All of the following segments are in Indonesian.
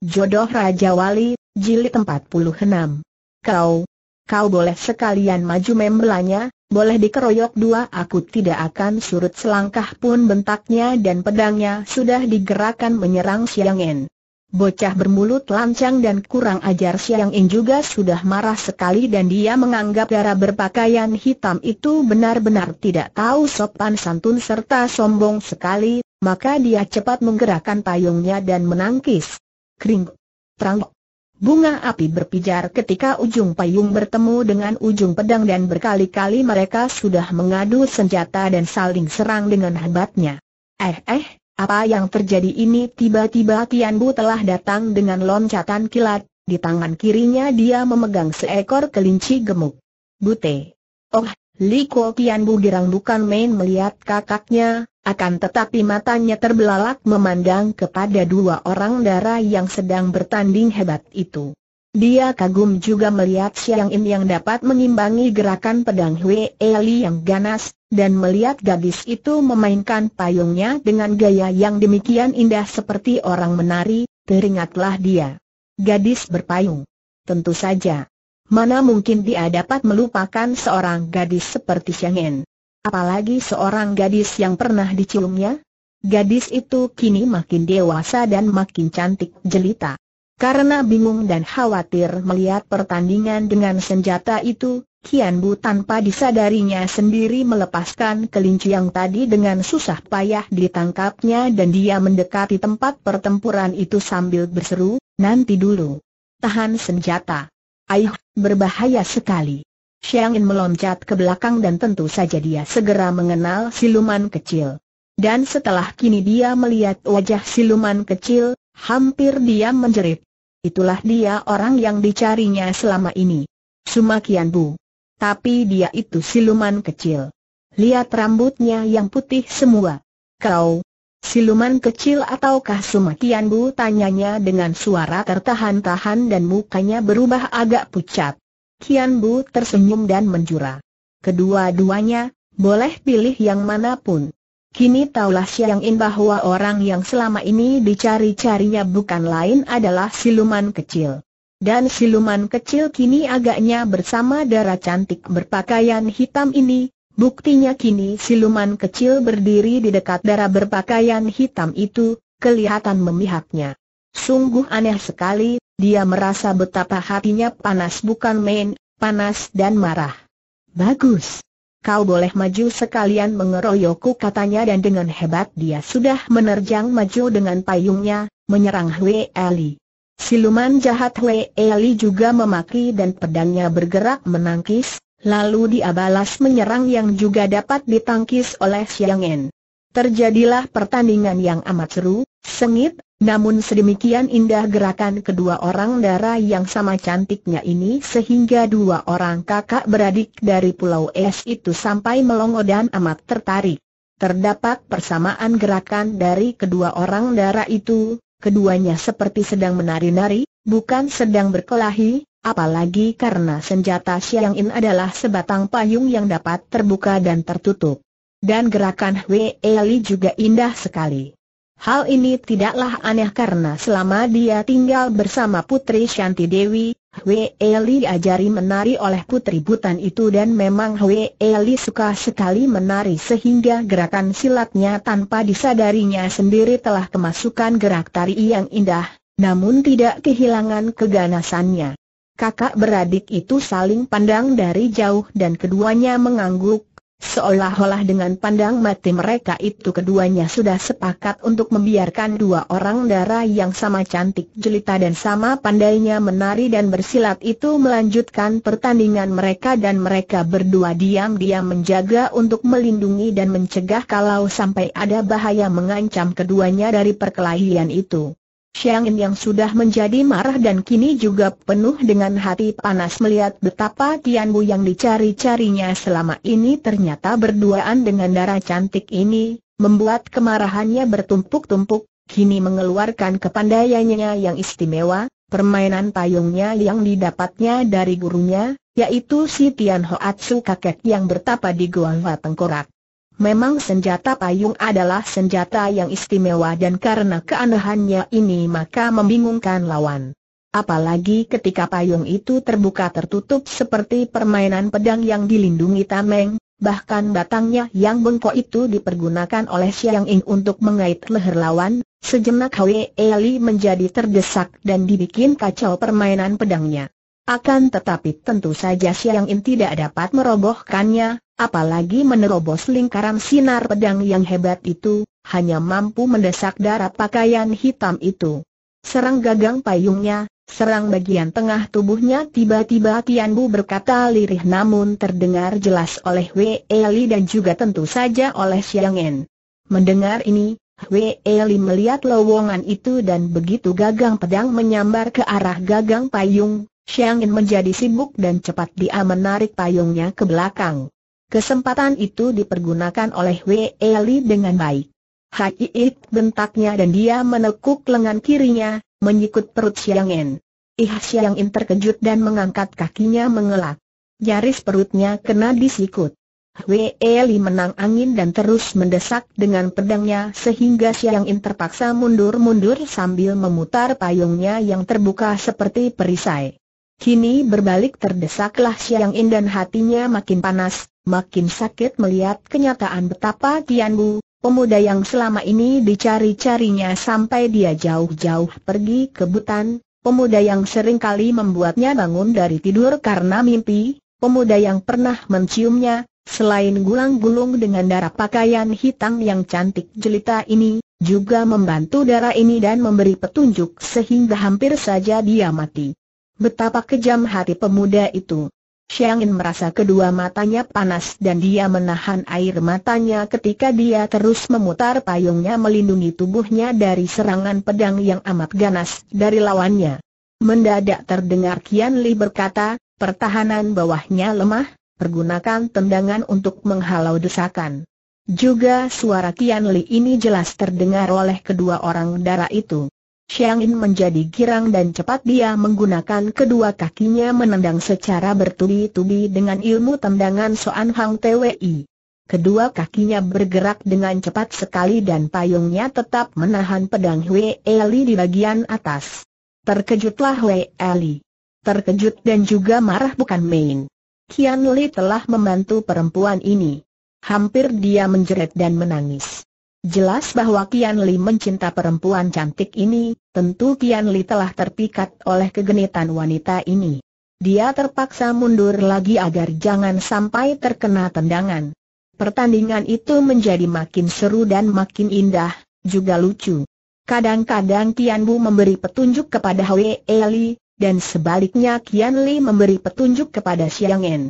Jodoh Raja Wali, Jilid 46. Kau, kau boleh sekalian maju membelanya, boleh dikeroyok dua aku tidak akan surut selangkah pun bentaknya dan pedangnya sudah digerakkan menyerang Siang En. Bocah bermulut lancang dan kurang ajar Siang En juga sudah marah sekali dan dia menganggap darah berpakaian hitam itu benar-benar tidak tahu sopan santun serta sombong sekali, maka dia cepat menggerakkan payungnya dan menangkis kering, terang. Bunga api berpijar ketika ujung payung bertemu dengan ujung pedang dan berkali-kali mereka sudah mengadu senjata dan saling serang dengan hebatnya. Eh eh, apa yang terjadi ini tiba-tiba Tian Bu telah datang dengan loncatan kilat, di tangan kirinya dia memegang seekor kelinci gemuk. Bute. Oh, Liko Tian Bu girang bukan main melihat kakaknya, akan tetapi matanya terbelalak memandang kepada dua orang dara yang sedang bertanding hebat itu. Dia kagum juga melihat Siang Im yang dapat mengimbangi gerakan pedang Hui Eli yang ganas, dan melihat gadis itu memainkan payungnya dengan gaya yang demikian indah seperti orang menari, teringatlah dia. Gadis berpayung. Tentu saja. Mana mungkin dia dapat melupakan seorang gadis seperti Siang In. Apalagi seorang gadis yang pernah diciumnya? Gadis itu kini makin dewasa dan makin cantik jelita. Karena bingung dan khawatir melihat pertandingan dengan senjata itu, Kian Bu tanpa disadarinya sendiri melepaskan kelinci yang tadi dengan susah payah ditangkapnya dan dia mendekati tempat pertempuran itu sambil berseru, nanti dulu. Tahan senjata. Aih, berbahaya sekali. Xiang In meloncat ke belakang dan tentu saja dia segera mengenal siluman kecil. Dan setelah kini dia melihat wajah siluman kecil, hampir dia menjerit. Itulah dia orang yang dicarinya selama ini. Sumakian Bu. Tapi dia itu siluman kecil. Lihat rambutnya yang putih semua. Kau, siluman kecil ataukah Sumakian Bu? Tanyanya dengan suara tertahan-tahan dan mukanya berubah agak pucat. Kian Bu tersenyum dan menjura. Kedua-duanya, boleh pilih yang manapun. Kini taulah Siang In bahwa orang yang selama ini dicari-carinya bukan lain adalah siluman kecil. Dan siluman kecil kini agaknya bersama darah cantik berpakaian hitam ini, buktinya kini siluman kecil berdiri di dekat darah berpakaian hitam itu, kelihatan memihaknya. Sungguh aneh sekali, dia merasa betapa hatinya panas bukan main, panas dan marah. Bagus. Kau boleh maju sekalian mengeroyokku katanya dan dengan hebat dia sudah menerjang maju dengan payungnya, menyerang Hwe Eli. Siluman jahat Hwe Eli juga memaki dan pedangnya bergerak menangkis, lalu dia balas menyerang yang juga dapat ditangkis oleh Xiang En. Terjadilah pertandingan yang amat seru, sengit, namun sedemikian indah gerakan kedua orang darah yang sama cantiknya ini sehingga dua orang kakak beradik dari Pulau Es itu sampai melongo dan amat tertarik. Terdapat persamaan gerakan dari kedua orang darah itu, keduanya seperti sedang menari-nari, bukan sedang berkelahi, apalagi karena senjata Xiang In adalah sebatang payung yang dapat terbuka dan tertutup. Dan gerakan Wei Li juga indah sekali. Hal ini tidaklah aneh karena selama dia tinggal bersama Putri Shanti Dewi, Hwe Eli diajari menari oleh Putri Butan itu dan memang Hwe Eli suka sekali menari sehingga gerakan silatnya tanpa disadarinya sendiri telah kemasukan gerak tari yang indah, namun tidak kehilangan keganasannya. Kakak beradik itu saling pandang dari jauh dan keduanya mengangguk, Seolah-olah dengan pandang mati mereka itu keduanya sudah sepakat untuk membiarkan dua orang darah yang sama cantik jelita dan sama pandainya menari dan bersilat itu melanjutkan pertandingan mereka dan mereka berdua diam-diam menjaga untuk melindungi dan mencegah kalau sampai ada bahaya mengancam keduanya dari perkelahian itu. Xiang yang sudah menjadi marah dan kini juga penuh dengan hati panas melihat betapa Tian Bu yang dicari-carinya selama ini ternyata berduaan dengan darah cantik ini, membuat kemarahannya bertumpuk-tumpuk, kini mengeluarkan kepandaiannya yang istimewa, permainan payungnya yang didapatnya dari gurunya, yaitu si Tian Hoatsu kakek yang bertapa di Gua Tengkorak. Memang senjata payung adalah senjata yang istimewa dan karena keanehannya ini maka membingungkan lawan. Apalagi ketika payung itu terbuka tertutup seperti permainan pedang yang dilindungi tameng, bahkan batangnya yang bengkok itu dipergunakan oleh Xiang Ying untuk mengait leher lawan, sejenak Hwee Li menjadi terdesak dan dibikin kacau permainan pedangnya. Akan tetapi tentu saja Xiang Ying tidak dapat merobohkannya, Apalagi menerobos lingkaran sinar pedang yang hebat itu, hanya mampu mendesak darah pakaian hitam itu. Serang gagang payungnya, serang bagian tengah tubuhnya tiba-tiba Tian Bu berkata lirih namun terdengar jelas oleh Wei Li dan juga tentu saja oleh Xiang En. Mendengar ini, Wei Li melihat lowongan itu dan begitu gagang pedang menyambar ke arah gagang payung, Xiang En menjadi sibuk dan cepat dia menarik payungnya ke belakang. Kesempatan itu dipergunakan oleh Wei Li dengan baik. Haiit bentaknya dan dia menekuk lengan kirinya, menyikut perut Siang En. Ih Siang En terkejut dan mengangkat kakinya mengelak. Jaris perutnya kena disikut. Wei Li menang angin dan terus mendesak dengan pedangnya sehingga Siang En terpaksa mundur-mundur sambil memutar payungnya yang terbuka seperti perisai. Kini berbalik terdesaklah Siang En dan hatinya makin panas, makin sakit melihat kenyataan betapa Tian Bu, pemuda yang selama ini dicari-carinya sampai dia jauh-jauh pergi ke Butan, pemuda yang sering kali membuatnya bangun dari tidur karena mimpi, pemuda yang pernah menciumnya, selain gulang-gulung dengan darah pakaian hitam yang cantik jelita ini, juga membantu darah ini dan memberi petunjuk sehingga hampir saja dia mati. Betapa kejam hati pemuda itu. Xiang merasa kedua matanya panas dan dia menahan air matanya ketika dia terus memutar payungnya melindungi tubuhnya dari serangan pedang yang amat ganas dari lawannya. Mendadak terdengar Qian Li berkata, pertahanan bawahnya lemah, pergunakan tendangan untuk menghalau desakan. Juga suara Qian Li ini jelas terdengar oleh kedua orang darah itu. Xiang In menjadi girang dan cepat dia menggunakan kedua kakinya menendang secara bertubi-tubi dengan ilmu tendangan Soan Hang Twi. Kedua kakinya bergerak dengan cepat sekali dan payungnya tetap menahan pedang Hui Eli di bagian atas. Terkejutlah Hui Eli. Terkejut dan juga marah bukan main. Qian Li telah membantu perempuan ini. Hampir dia menjerit dan menangis. Jelas bahwa Kian Li mencinta perempuan cantik ini, tentu Kian Li telah terpikat oleh kegenitan wanita ini. Dia terpaksa mundur lagi agar jangan sampai terkena tendangan. Pertandingan itu menjadi makin seru dan makin indah, juga lucu. Kadang-kadang Kian Bu memberi petunjuk kepada Hwee Li, dan sebaliknya Kian Li memberi petunjuk kepada Xiang En.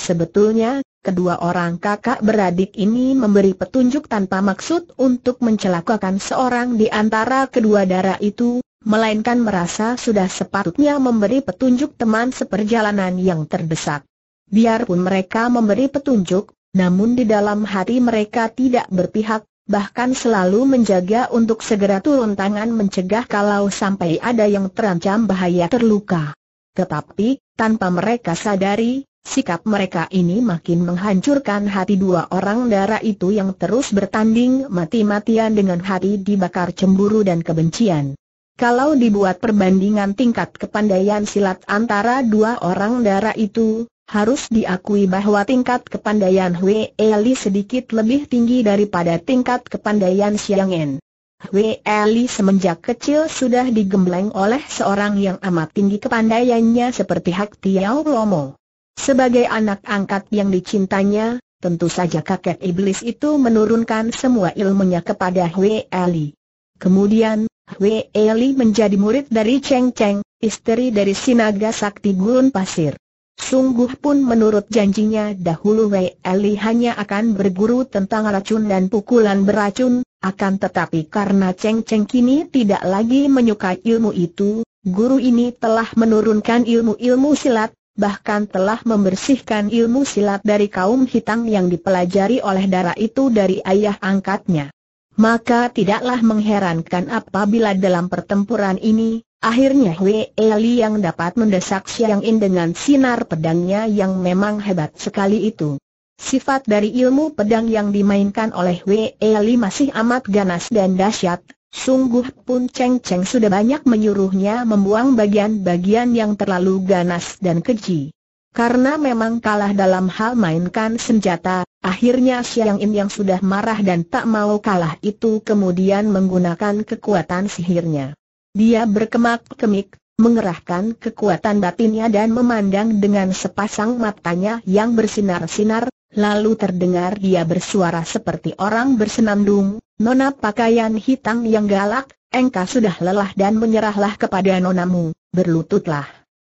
Sebetulnya, Kedua orang kakak beradik ini memberi petunjuk tanpa maksud untuk mencelakakan seorang di antara kedua darah itu, melainkan merasa sudah sepatutnya memberi petunjuk teman seperjalanan yang terdesak. Biarpun mereka memberi petunjuk, namun di dalam hati mereka tidak berpihak, bahkan selalu menjaga untuk segera turun tangan mencegah kalau sampai ada yang terancam bahaya terluka. Tetapi, tanpa mereka sadari, Sikap mereka ini makin menghancurkan hati dua orang darah itu yang terus bertanding mati-matian dengan hati dibakar cemburu dan kebencian. Kalau dibuat perbandingan tingkat kepandaian silat antara dua orang darah itu, harus diakui bahwa tingkat kepandaian Hui Eli sedikit lebih tinggi daripada tingkat kepandaian Siang En. Eli semenjak kecil sudah digembleng oleh seorang yang amat tinggi kepandaiannya seperti Hak Tiao Lomo. Sebagai anak angkat yang dicintanya, tentu saja kakek iblis itu menurunkan semua ilmunya kepada Hwee Eli. Kemudian, Hwee Eli menjadi murid dari Cheng Cheng, istri dari Sinaga Sakti Gurun Pasir. Sungguh pun menurut janjinya dahulu Wei Eli hanya akan berguru tentang racun dan pukulan beracun, akan tetapi karena Cheng Cheng kini tidak lagi menyukai ilmu itu, guru ini telah menurunkan ilmu-ilmu silat, bahkan telah membersihkan ilmu silat dari kaum hitam yang dipelajari oleh darah itu dari ayah angkatnya. Maka tidaklah mengherankan apabila dalam pertempuran ini, akhirnya Wei Li yang dapat mendesak Xiang In dengan sinar pedangnya yang memang hebat sekali itu. Sifat dari ilmu pedang yang dimainkan oleh Wei Li masih amat ganas dan dahsyat, Sungguh pun Cheng Cheng sudah banyak menyuruhnya membuang bagian-bagian yang terlalu ganas dan keji. Karena memang kalah dalam hal mainkan senjata, akhirnya Xiang In yang sudah marah dan tak mau kalah itu kemudian menggunakan kekuatan sihirnya. Dia berkemak-kemik, mengerahkan kekuatan batinnya dan memandang dengan sepasang matanya yang bersinar-sinar, lalu terdengar dia bersuara seperti orang bersenandung, Nona pakaian hitam yang galak, engkau sudah lelah dan menyerahlah kepada nonamu, berlututlah.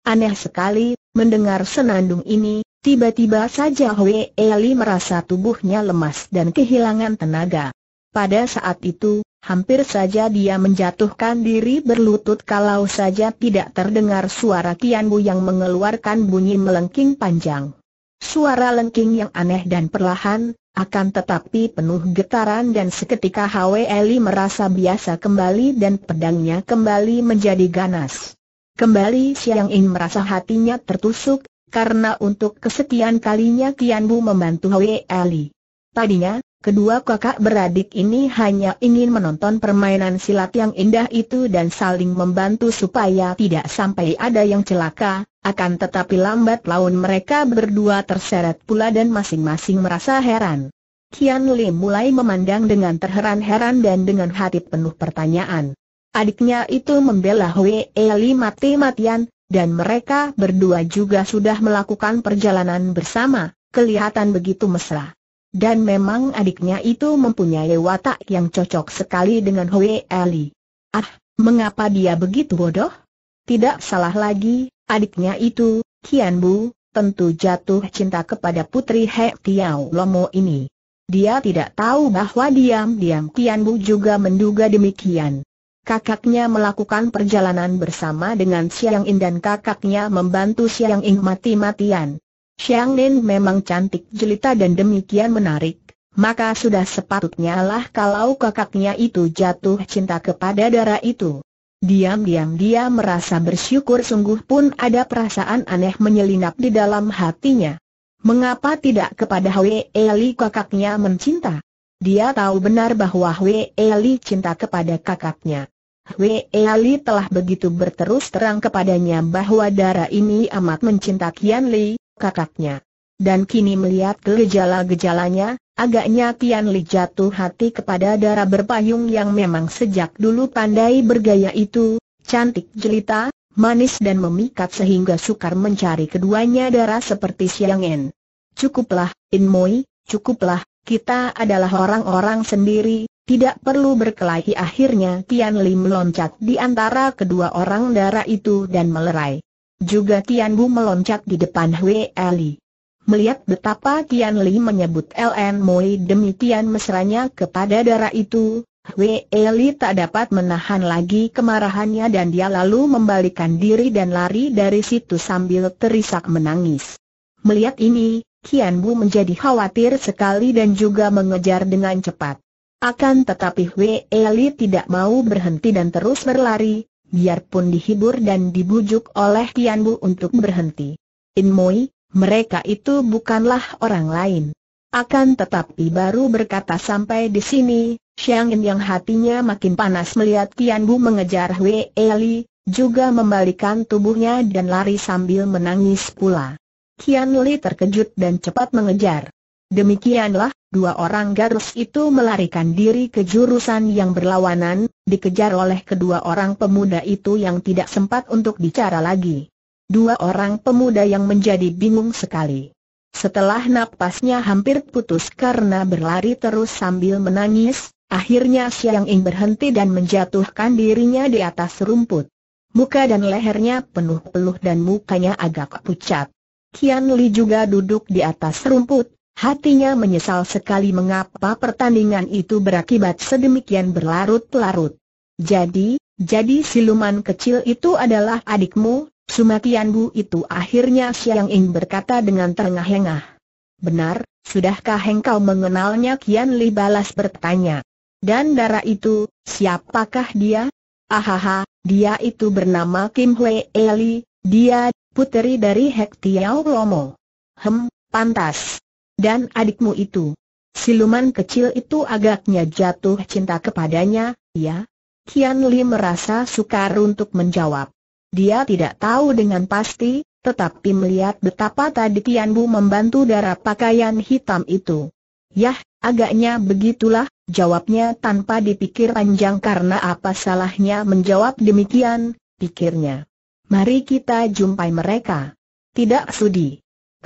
Aneh sekali, mendengar senandung ini, tiba-tiba saja Hwe Eli merasa tubuhnya lemas dan kehilangan tenaga. Pada saat itu, hampir saja dia menjatuhkan diri berlutut kalau saja tidak terdengar suara Bu yang mengeluarkan bunyi melengking panjang. Suara lengking yang aneh dan perlahan, akan tetapi penuh getaran dan seketika Hwe Eli merasa biasa kembali dan pedangnya kembali menjadi ganas. Kembali Siang In merasa hatinya tertusuk, karena untuk kesekian kalinya Kian Bu membantu Hwe Eli. Tadinya, Kedua kakak beradik ini hanya ingin menonton permainan silat yang indah itu dan saling membantu supaya tidak sampai ada yang celaka, akan tetapi lambat laun mereka berdua terseret pula dan masing-masing merasa heran. Kian Lim mulai memandang dengan terheran-heran dan dengan hati penuh pertanyaan. Adiknya itu membela Wei Eli mati-matian, dan mereka berdua juga sudah melakukan perjalanan bersama, kelihatan begitu mesra. Dan memang adiknya itu mempunyai watak yang cocok sekali dengan Hoi Eli. Ah, mengapa dia begitu bodoh? Tidak salah lagi, adiknya itu, Kian Bu, tentu jatuh cinta kepada putri He Tiao Lomo ini. Dia tidak tahu bahwa diam-diam Kian Bu juga menduga demikian. Kakaknya melakukan perjalanan bersama dengan Siang In dan kakaknya membantu Siang In mati-matian. Xiang Nen memang cantik jelita dan demikian menarik, maka sudah sepatutnya lah kalau kakaknya itu jatuh cinta kepada darah itu. Diam-diam dia merasa bersyukur sungguh pun ada perasaan aneh menyelinap di dalam hatinya. Mengapa tidak kepada Hwe Eli kakaknya mencinta? Dia tahu benar bahwa Hwe Eli cinta kepada kakaknya. Hwe Eli telah begitu berterus terang kepadanya bahwa darah ini amat mencinta Kian Li, kakaknya. Dan kini melihat gejala-gejalanya, agaknya Tian Li jatuh hati kepada darah berpayung yang memang sejak dulu pandai bergaya itu, cantik jelita, manis dan memikat sehingga sukar mencari keduanya darah seperti Siang En. Cukuplah, In Moi, cukuplah, kita adalah orang-orang sendiri, tidak perlu berkelahi akhirnya Tian Li meloncat di antara kedua orang darah itu dan melerai. Juga Tian Bu meloncat di depan Hui Eli. Melihat betapa Tian Li menyebut LN Moi demikian Tian mesranya kepada darah itu, Hui Eli tak dapat menahan lagi kemarahannya dan dia lalu membalikan diri dan lari dari situ sambil terisak menangis. Melihat ini, Tian Bu menjadi khawatir sekali dan juga mengejar dengan cepat. Akan tetapi Hui Eli tidak mau berhenti dan terus berlari, biarpun dihibur dan dibujuk oleh Bu untuk berhenti. In Mui, mereka itu bukanlah orang lain. Akan tetapi baru berkata sampai di sini, Xiang In yang hatinya makin panas melihat Bu mengejar Wei Li, juga membalikan tubuhnya dan lari sambil menangis pula. Tian Li terkejut dan cepat mengejar. Demikianlah, dua orang gadis itu melarikan diri ke jurusan yang berlawanan, dikejar oleh kedua orang pemuda itu yang tidak sempat untuk bicara lagi. Dua orang pemuda yang menjadi bingung sekali. Setelah napasnya hampir putus karena berlari terus sambil menangis, akhirnya Xiang Ying berhenti dan menjatuhkan dirinya di atas rumput. Muka dan lehernya penuh peluh dan mukanya agak pucat. Qian Li juga duduk di atas rumput, Hatinya menyesal sekali mengapa pertandingan itu berakibat sedemikian berlarut-larut. Jadi, jadi siluman kecil itu adalah adikmu, Sumakian Bu itu akhirnya Siang Ing berkata dengan terengah-engah. Benar, sudahkah engkau mengenalnya Kian Li balas bertanya. Dan darah itu, siapakah dia? Ahaha, dia itu bernama Kim Hui Eli, dia, puteri dari Hek Tiao Lomo. Hem, pantas dan adikmu itu. Siluman kecil itu agaknya jatuh cinta kepadanya, ya? Kian Li merasa sukar untuk menjawab. Dia tidak tahu dengan pasti, tetapi melihat betapa tadi Kian Bu membantu darah pakaian hitam itu. Yah, agaknya begitulah, jawabnya tanpa dipikir panjang karena apa salahnya menjawab demikian, pikirnya. Mari kita jumpai mereka. Tidak sudi.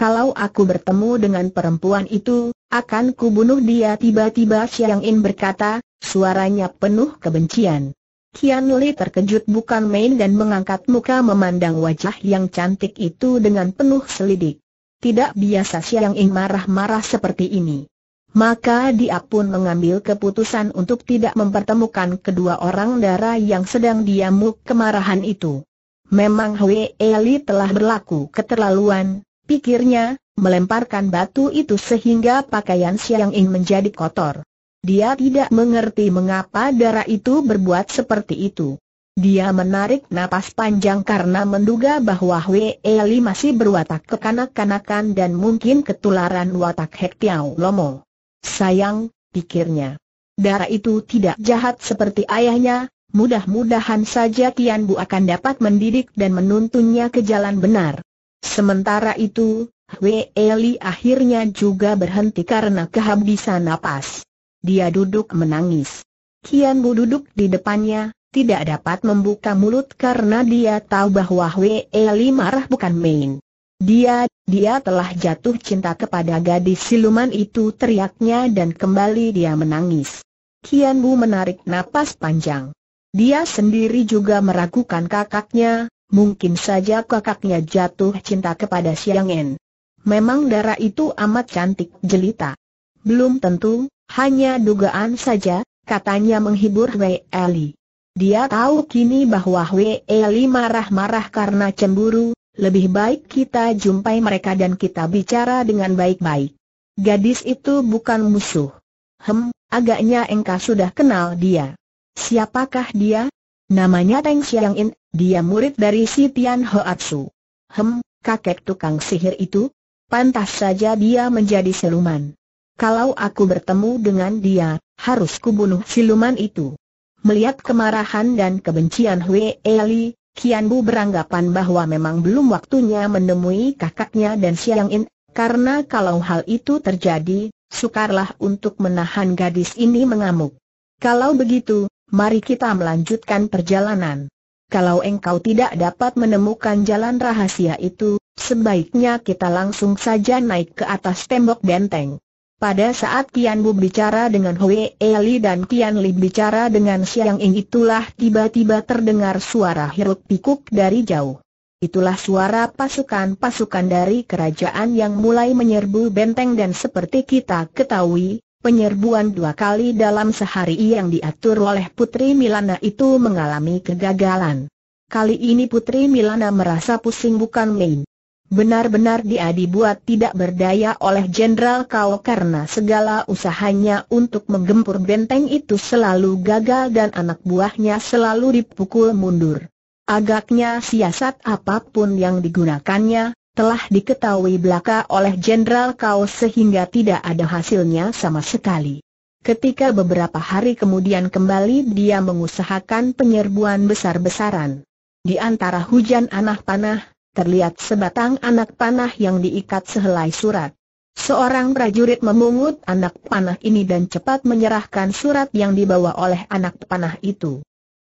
Kalau aku bertemu dengan perempuan itu, akan kubunuh dia tiba-tiba Siang In berkata, suaranya penuh kebencian. Kian Li terkejut bukan main dan mengangkat muka memandang wajah yang cantik itu dengan penuh selidik. Tidak biasa Siang Ing marah-marah seperti ini. Maka dia pun mengambil keputusan untuk tidak mempertemukan kedua orang darah yang sedang diamuk kemarahan itu. Memang Hwee Li telah berlaku keterlaluan, pikirnya, melemparkan batu itu sehingga pakaian Siang Ing menjadi kotor. Dia tidak mengerti mengapa darah itu berbuat seperti itu. Dia menarik napas panjang karena menduga bahwa Wei Li masih berwatak kekanak-kanakan dan mungkin ketularan watak Hek Tiao Lomo. Sayang, pikirnya. Darah itu tidak jahat seperti ayahnya, mudah-mudahan saja Kian Bu akan dapat mendidik dan menuntunnya ke jalan benar. Sementara itu, Wei Li akhirnya juga berhenti karena kehabisan napas. Dia duduk menangis. Kian Bu duduk di depannya, tidak dapat membuka mulut karena dia tahu bahwa Wei Li marah bukan main. Dia, dia telah jatuh cinta kepada gadis siluman itu teriaknya dan kembali dia menangis. Kian Bu menarik napas panjang. Dia sendiri juga meragukan kakaknya, Mungkin saja kakaknya jatuh cinta kepada Siang En. Memang darah itu amat cantik jelita. Belum tentu, hanya dugaan saja, katanya menghibur Wei Eli. Dia tahu kini bahwa Wei Eli marah-marah karena cemburu, lebih baik kita jumpai mereka dan kita bicara dengan baik-baik. Gadis itu bukan musuh. Hem, agaknya engkau sudah kenal dia. Siapakah dia? Namanya Teng Xiang In, dia murid dari si Tian Hoatsu. Hem, kakek tukang sihir itu? Pantas saja dia menjadi siluman. Kalau aku bertemu dengan dia, harus kubunuh siluman itu. Melihat kemarahan dan kebencian Hui Eli, Kian Bu beranggapan bahwa memang belum waktunya menemui kakaknya dan Xiang In, karena kalau hal itu terjadi, sukarlah untuk menahan gadis ini mengamuk. Kalau begitu, mari kita melanjutkan perjalanan. Kalau engkau tidak dapat menemukan jalan rahasia itu, sebaiknya kita langsung saja naik ke atas tembok benteng. Pada saat Tian Bu bicara dengan Hwee Li dan Tian Li bicara dengan Xiang Ying itulah tiba-tiba terdengar suara hiruk pikuk dari jauh. Itulah suara pasukan-pasukan dari kerajaan yang mulai menyerbu benteng dan seperti kita ketahui, Penyerbuan dua kali dalam sehari yang diatur oleh Putri Milana itu mengalami kegagalan. Kali ini Putri Milana merasa pusing bukan main. Benar-benar dia dibuat tidak berdaya oleh Jenderal Kao karena segala usahanya untuk menggempur benteng itu selalu gagal dan anak buahnya selalu dipukul mundur. Agaknya siasat apapun yang digunakannya, telah diketahui belaka oleh Jenderal Kau sehingga tidak ada hasilnya sama sekali. Ketika beberapa hari kemudian kembali dia mengusahakan penyerbuan besar-besaran. Di antara hujan anak panah, terlihat sebatang anak panah yang diikat sehelai surat. Seorang prajurit memungut anak panah ini dan cepat menyerahkan surat yang dibawa oleh anak panah itu.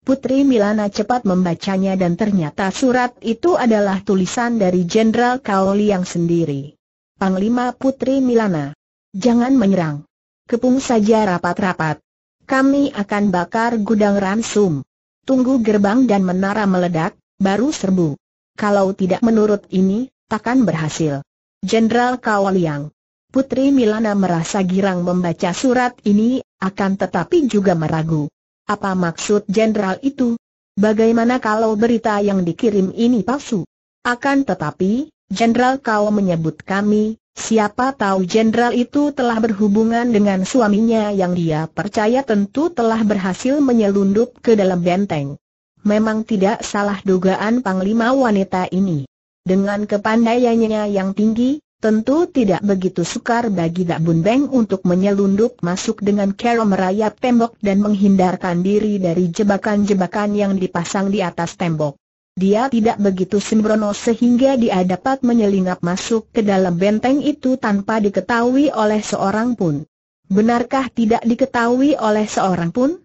Putri Milana cepat membacanya dan ternyata surat itu adalah tulisan dari Jenderal Kauliang yang sendiri. Panglima Putri Milana, jangan menyerang. Kepung saja rapat-rapat. Kami akan bakar gudang ransum. Tunggu gerbang dan menara meledak, baru serbu. Kalau tidak menurut ini, takkan berhasil. Jenderal Kauliang. Putri Milana merasa girang membaca surat ini, akan tetapi juga meragu. Apa maksud jenderal itu? Bagaimana kalau berita yang dikirim ini palsu? Akan tetapi, jenderal kau menyebut kami, siapa tahu jenderal itu telah berhubungan dengan suaminya yang dia percaya tentu telah berhasil menyelundup ke dalam benteng. Memang tidak salah dugaan panglima wanita ini. Dengan kepandaiannya yang tinggi, Tentu tidak begitu sukar bagi Dak Bun Beng untuk menyelundup masuk dengan cara merayap tembok dan menghindarkan diri dari jebakan-jebakan yang dipasang di atas tembok. Dia tidak begitu sembrono sehingga dia dapat menyelinap masuk ke dalam benteng itu tanpa diketahui oleh seorang pun. Benarkah tidak diketahui oleh seorang pun?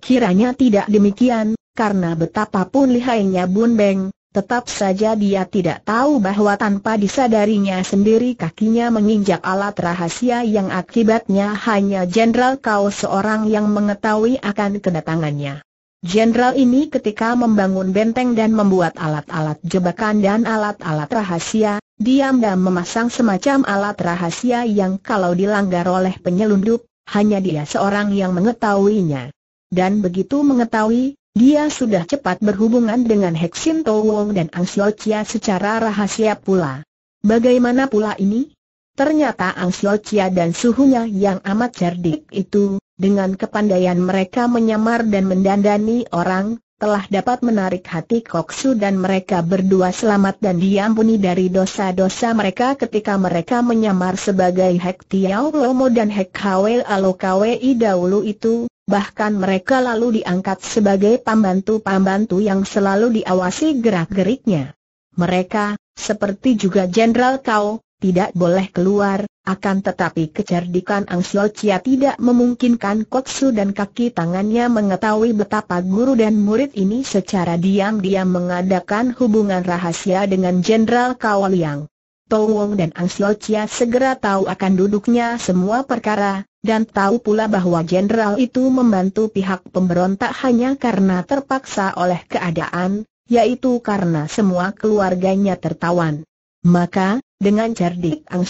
Kiranya tidak demikian, karena betapapun lihainya Bun Beng, Tetap saja dia tidak tahu bahwa tanpa disadarinya sendiri kakinya menginjak alat rahasia yang akibatnya hanya Jenderal Kau seorang yang mengetahui akan kedatangannya. Jenderal ini ketika membangun benteng dan membuat alat-alat jebakan dan alat-alat rahasia, diam dan memasang semacam alat rahasia yang kalau dilanggar oleh penyelundup, hanya dia seorang yang mengetahuinya. Dan begitu mengetahui, dia sudah cepat berhubungan dengan Heksin Wong dan Ang secara rahasia pula. Bagaimana pula ini? Ternyata Ang dan suhunya yang amat cerdik itu, dengan kepandaian mereka menyamar dan mendandani orang, telah dapat menarik hati Koksu dan mereka berdua selamat dan diampuni dari dosa-dosa mereka ketika mereka menyamar sebagai Hek Tiao Lomo dan Hek Hwel Alokawei dahulu itu, bahkan mereka lalu diangkat sebagai pembantu-pembantu yang selalu diawasi gerak-geriknya. Mereka, seperti juga Jenderal Kau, tidak boleh keluar, akan tetapi kecerdikan Ang Sio Chia tidak memungkinkan Koksu dan kaki tangannya mengetahui betapa guru dan murid ini secara diam-diam mengadakan hubungan rahasia dengan Jenderal Kawaliang. Towong dan Ang Sio Chia segera tahu akan duduknya semua perkara, dan tahu pula bahwa Jenderal itu membantu pihak pemberontak hanya karena terpaksa oleh keadaan, yaitu karena semua keluarganya tertawan. Maka, dengan cerdik Ang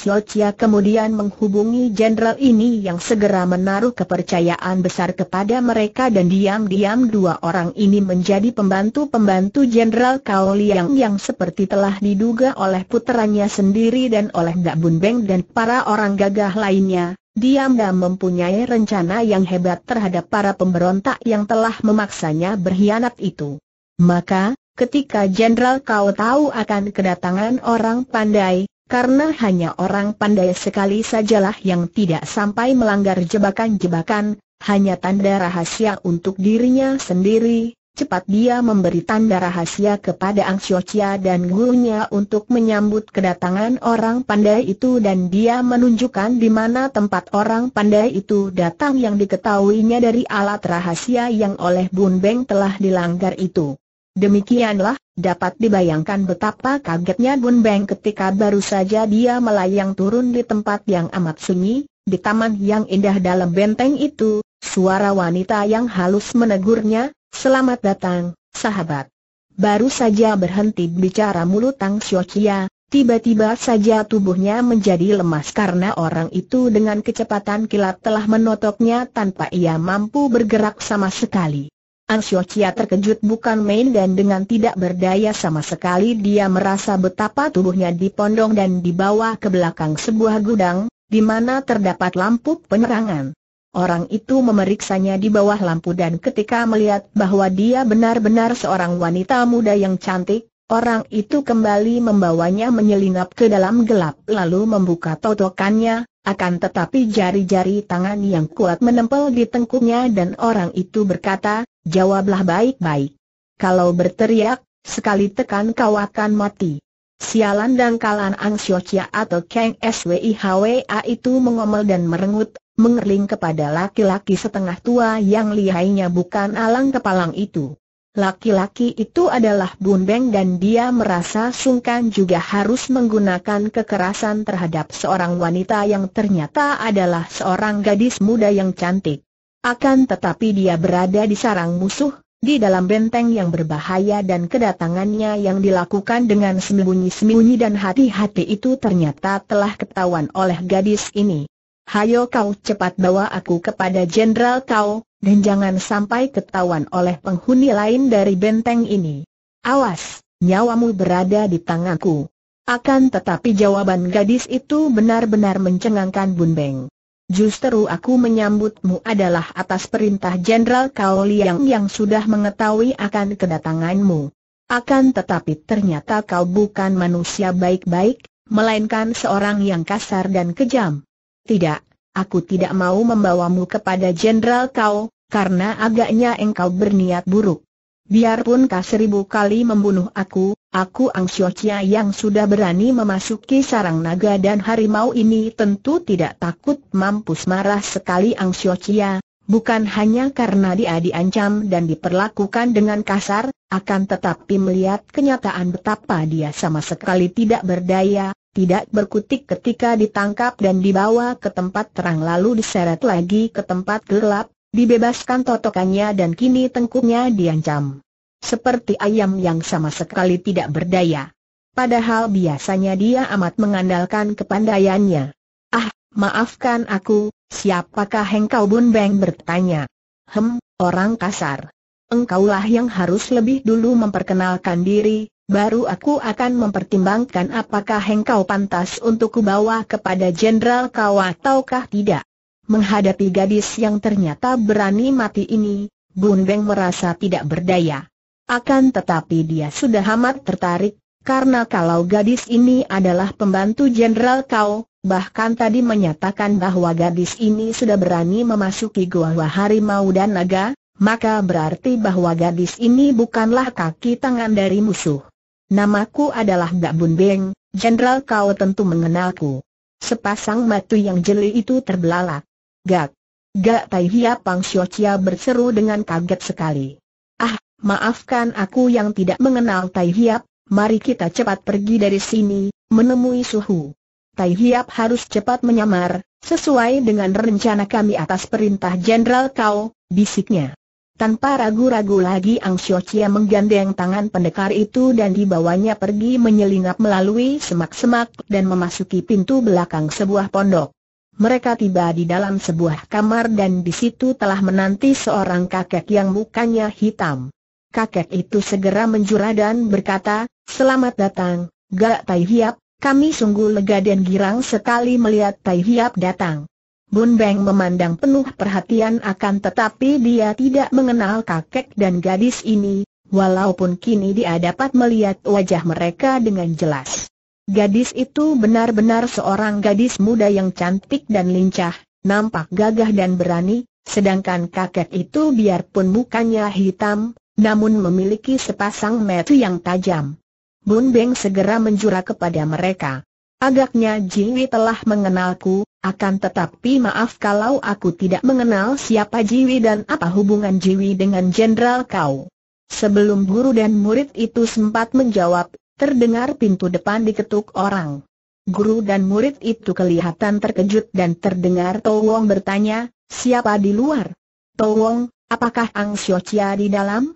kemudian menghubungi jenderal ini yang segera menaruh kepercayaan besar kepada mereka dan diam-diam dua orang ini menjadi pembantu-pembantu jenderal Kao Liang yang seperti telah diduga oleh puterannya sendiri dan oleh Gak Bun Beng dan para orang gagah lainnya. Dia diam mempunyai rencana yang hebat terhadap para pemberontak yang telah memaksanya berkhianat itu. Maka, ketika Jenderal kau tahu akan kedatangan orang pandai, karena hanya orang pandai sekali sajalah yang tidak sampai melanggar jebakan-jebakan, hanya tanda rahasia untuk dirinya sendiri. Cepat dia memberi tanda rahasia kepada Ang Chia dan gurunya untuk menyambut kedatangan orang pandai itu dan dia menunjukkan di mana tempat orang pandai itu datang yang diketahuinya dari alat rahasia yang oleh Bun Beng telah dilanggar itu. Demikianlah, dapat dibayangkan betapa kagetnya Bun Beng ketika baru saja dia melayang turun di tempat yang amat sunyi, di taman yang indah dalam benteng itu, suara wanita yang halus menegurnya, Selamat datang, sahabat. Baru saja berhenti bicara mulut Tang Xiochia, tiba-tiba saja tubuhnya menjadi lemas karena orang itu dengan kecepatan kilat telah menotoknya tanpa ia mampu bergerak sama sekali. An Chia terkejut bukan main dan dengan tidak berdaya sama sekali dia merasa betapa tubuhnya dipondong dan dibawa ke belakang sebuah gudang, di mana terdapat lampu penerangan. Orang itu memeriksanya di bawah lampu dan ketika melihat bahwa dia benar-benar seorang wanita muda yang cantik, orang itu kembali membawanya menyelinap ke dalam gelap lalu membuka totokannya, akan tetapi jari-jari tangan yang kuat menempel di tengkuknya dan orang itu berkata, jawablah baik-baik. Kalau berteriak, sekali tekan kau akan mati. Sialan dan kalan Ang atau Kang SWIHWA itu mengomel dan merengut, mengerling kepada laki-laki setengah tua yang lihainya bukan alang kepalang itu. Laki-laki itu adalah Beng dan dia merasa sungkan juga harus menggunakan kekerasan terhadap seorang wanita yang ternyata adalah seorang gadis muda yang cantik. Akan tetapi dia berada di sarang musuh, di dalam benteng yang berbahaya dan kedatangannya yang dilakukan dengan sembunyi-sembunyi dan hati-hati itu ternyata telah ketahuan oleh gadis ini hayo kau cepat bawa aku kepada jenderal kau, dan jangan sampai ketahuan oleh penghuni lain dari benteng ini. Awas, nyawamu berada di tanganku. Akan tetapi jawaban gadis itu benar-benar mencengangkan Bun Beng. Justru aku menyambutmu adalah atas perintah Jenderal Kao Liang yang sudah mengetahui akan kedatanganmu. Akan tetapi ternyata kau bukan manusia baik-baik, melainkan seorang yang kasar dan kejam. Tidak, aku tidak mau membawamu kepada jenderal kau, karena agaknya engkau berniat buruk. Biarpun kau seribu kali membunuh aku, aku Ang Chia yang sudah berani memasuki sarang naga dan harimau ini tentu tidak takut mampus marah sekali Ang Chia. bukan hanya karena dia diancam dan diperlakukan dengan kasar, akan tetapi melihat kenyataan betapa dia sama sekali tidak berdaya, tidak berkutik ketika ditangkap dan dibawa ke tempat terang lalu diseret lagi ke tempat gelap, dibebaskan totokannya dan kini tengkuknya diancam. Seperti ayam yang sama sekali tidak berdaya. Padahal biasanya dia amat mengandalkan kepandaiannya. Ah, maafkan aku, siapakah engkau Bun Beng bertanya. Hem, orang kasar. Engkaulah yang harus lebih dulu memperkenalkan diri, baru aku akan mempertimbangkan apakah engkau pantas untuk kubawa kepada Jenderal kau ataukah tidak. Menghadapi gadis yang ternyata berani mati ini, Bun Beng merasa tidak berdaya. Akan tetapi dia sudah amat tertarik, karena kalau gadis ini adalah pembantu Jenderal kau, bahkan tadi menyatakan bahwa gadis ini sudah berani memasuki gua harimau dan naga, maka berarti bahwa gadis ini bukanlah kaki tangan dari musuh. Namaku adalah Gak Bun Beng, Jenderal kau tentu mengenalku. Sepasang matu yang jeli itu terbelalak. Gak. Gak Tai Hia Pang Xiao Chia berseru dengan kaget sekali. Ah, maafkan aku yang tidak mengenal Tai Hiap, mari kita cepat pergi dari sini, menemui suhu. Tai Hiap harus cepat menyamar, sesuai dengan rencana kami atas perintah Jenderal Kau, bisiknya. Tanpa ragu-ragu lagi Ang Xiochia menggandeng tangan pendekar itu dan dibawanya pergi menyelinap melalui semak-semak dan memasuki pintu belakang sebuah pondok. Mereka tiba di dalam sebuah kamar dan di situ telah menanti seorang kakek yang mukanya hitam. Kakek itu segera menjura dan berkata, Selamat datang, Gak Tai Hiap, kami sungguh lega dan girang sekali melihat Tai Hiap datang. Bun Beng memandang penuh perhatian akan tetapi dia tidak mengenal kakek dan gadis ini, walaupun kini dia dapat melihat wajah mereka dengan jelas. Gadis itu benar-benar seorang gadis muda yang cantik dan lincah, nampak gagah dan berani, sedangkan kakek itu biarpun mukanya hitam, namun memiliki sepasang mata yang tajam. Bun Beng segera menjura kepada mereka. Agaknya Jiwi telah mengenalku, akan tetapi maaf kalau aku tidak mengenal siapa Jiwi dan apa hubungan Jiwi dengan jenderal kau. Sebelum guru dan murid itu sempat menjawab, terdengar pintu depan diketuk orang. Guru dan murid itu kelihatan terkejut dan terdengar Towong bertanya, siapa di luar? Towong, apakah Ang Xiao Chia di dalam?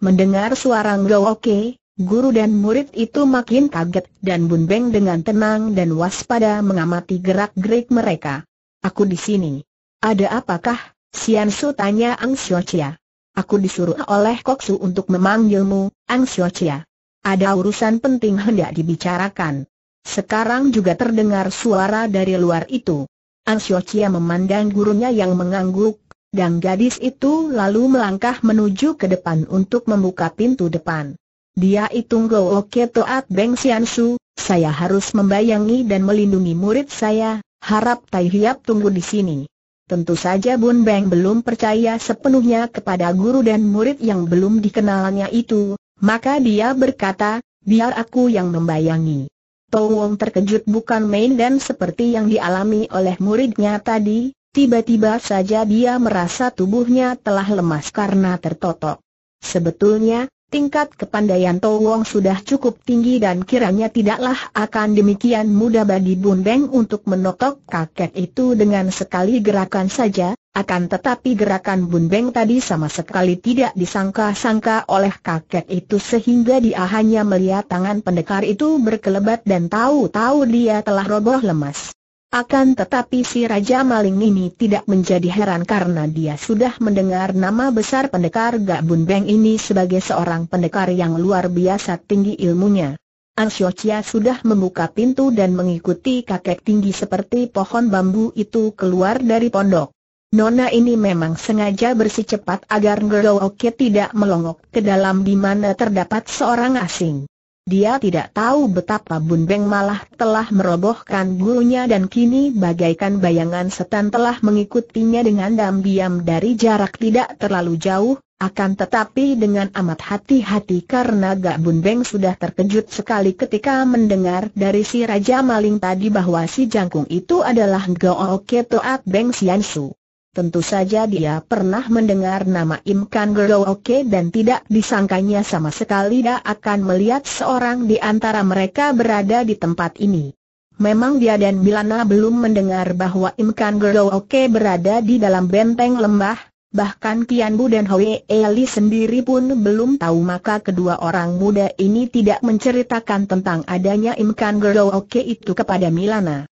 Mendengar suara Oke, Guru dan murid itu makin kaget dan Bun Beng dengan tenang dan waspada mengamati gerak-gerik mereka. Aku di sini. Ada apakah? Sian Su tanya Ang Xiao Chia. Aku disuruh oleh Kok Su untuk memanggilmu, Ang Xiao Chia. Ada urusan penting hendak dibicarakan. Sekarang juga terdengar suara dari luar itu. Ang Xiao Chia memandang gurunya yang mengangguk, dan gadis itu lalu melangkah menuju ke depan untuk membuka pintu depan. Dia itu oke Toat Beng Sian Su, saya harus membayangi dan melindungi murid saya, harap Tai Hiap tunggu di sini. Tentu saja Bun Beng belum percaya sepenuhnya kepada guru dan murid yang belum dikenalnya itu, maka dia berkata, biar aku yang membayangi. Tau Wong terkejut bukan main dan seperti yang dialami oleh muridnya tadi, tiba-tiba saja dia merasa tubuhnya telah lemas karena tertotok. Sebetulnya, Tingkat kepandaian To Wong sudah cukup tinggi dan kiranya tidaklah akan demikian mudah bagi Bun Beng untuk menotok kakek itu dengan sekali gerakan saja, akan tetapi gerakan Bun Beng tadi sama sekali tidak disangka-sangka oleh kakek itu sehingga dia hanya melihat tangan pendekar itu berkelebat dan tahu-tahu dia telah roboh lemas. Akan tetapi si Raja Maling ini tidak menjadi heran karena dia sudah mendengar nama besar pendekar Gabun Beng ini sebagai seorang pendekar yang luar biasa tinggi ilmunya. Ansyo Chia sudah membuka pintu dan mengikuti kakek tinggi seperti pohon bambu itu keluar dari pondok. Nona ini memang sengaja bersih cepat agar Ngerooke tidak melongok ke dalam di mana terdapat seorang asing. Dia tidak tahu betapa Bun Beng malah telah merobohkan gurunya dan kini bagaikan bayangan setan telah mengikutinya dengan diam-diam dari jarak tidak terlalu jauh, akan tetapi dengan amat hati-hati karena Gak Bun Beng sudah terkejut sekali ketika mendengar dari si Raja Maling tadi bahwa si jangkung itu adalah Gao Keto Ak Beng Sian Su. Tentu saja dia pernah mendengar nama Im Kan Gero Oke dan tidak disangkanya sama sekali dia akan melihat seorang di antara mereka berada di tempat ini. Memang dia dan Bilana belum mendengar bahwa Im Kan Gero Oke berada di dalam benteng lembah, bahkan Kianbu dan Hoi Eli sendiri pun belum tahu maka kedua orang muda ini tidak menceritakan tentang adanya Im Kan Gero Oke itu kepada Milana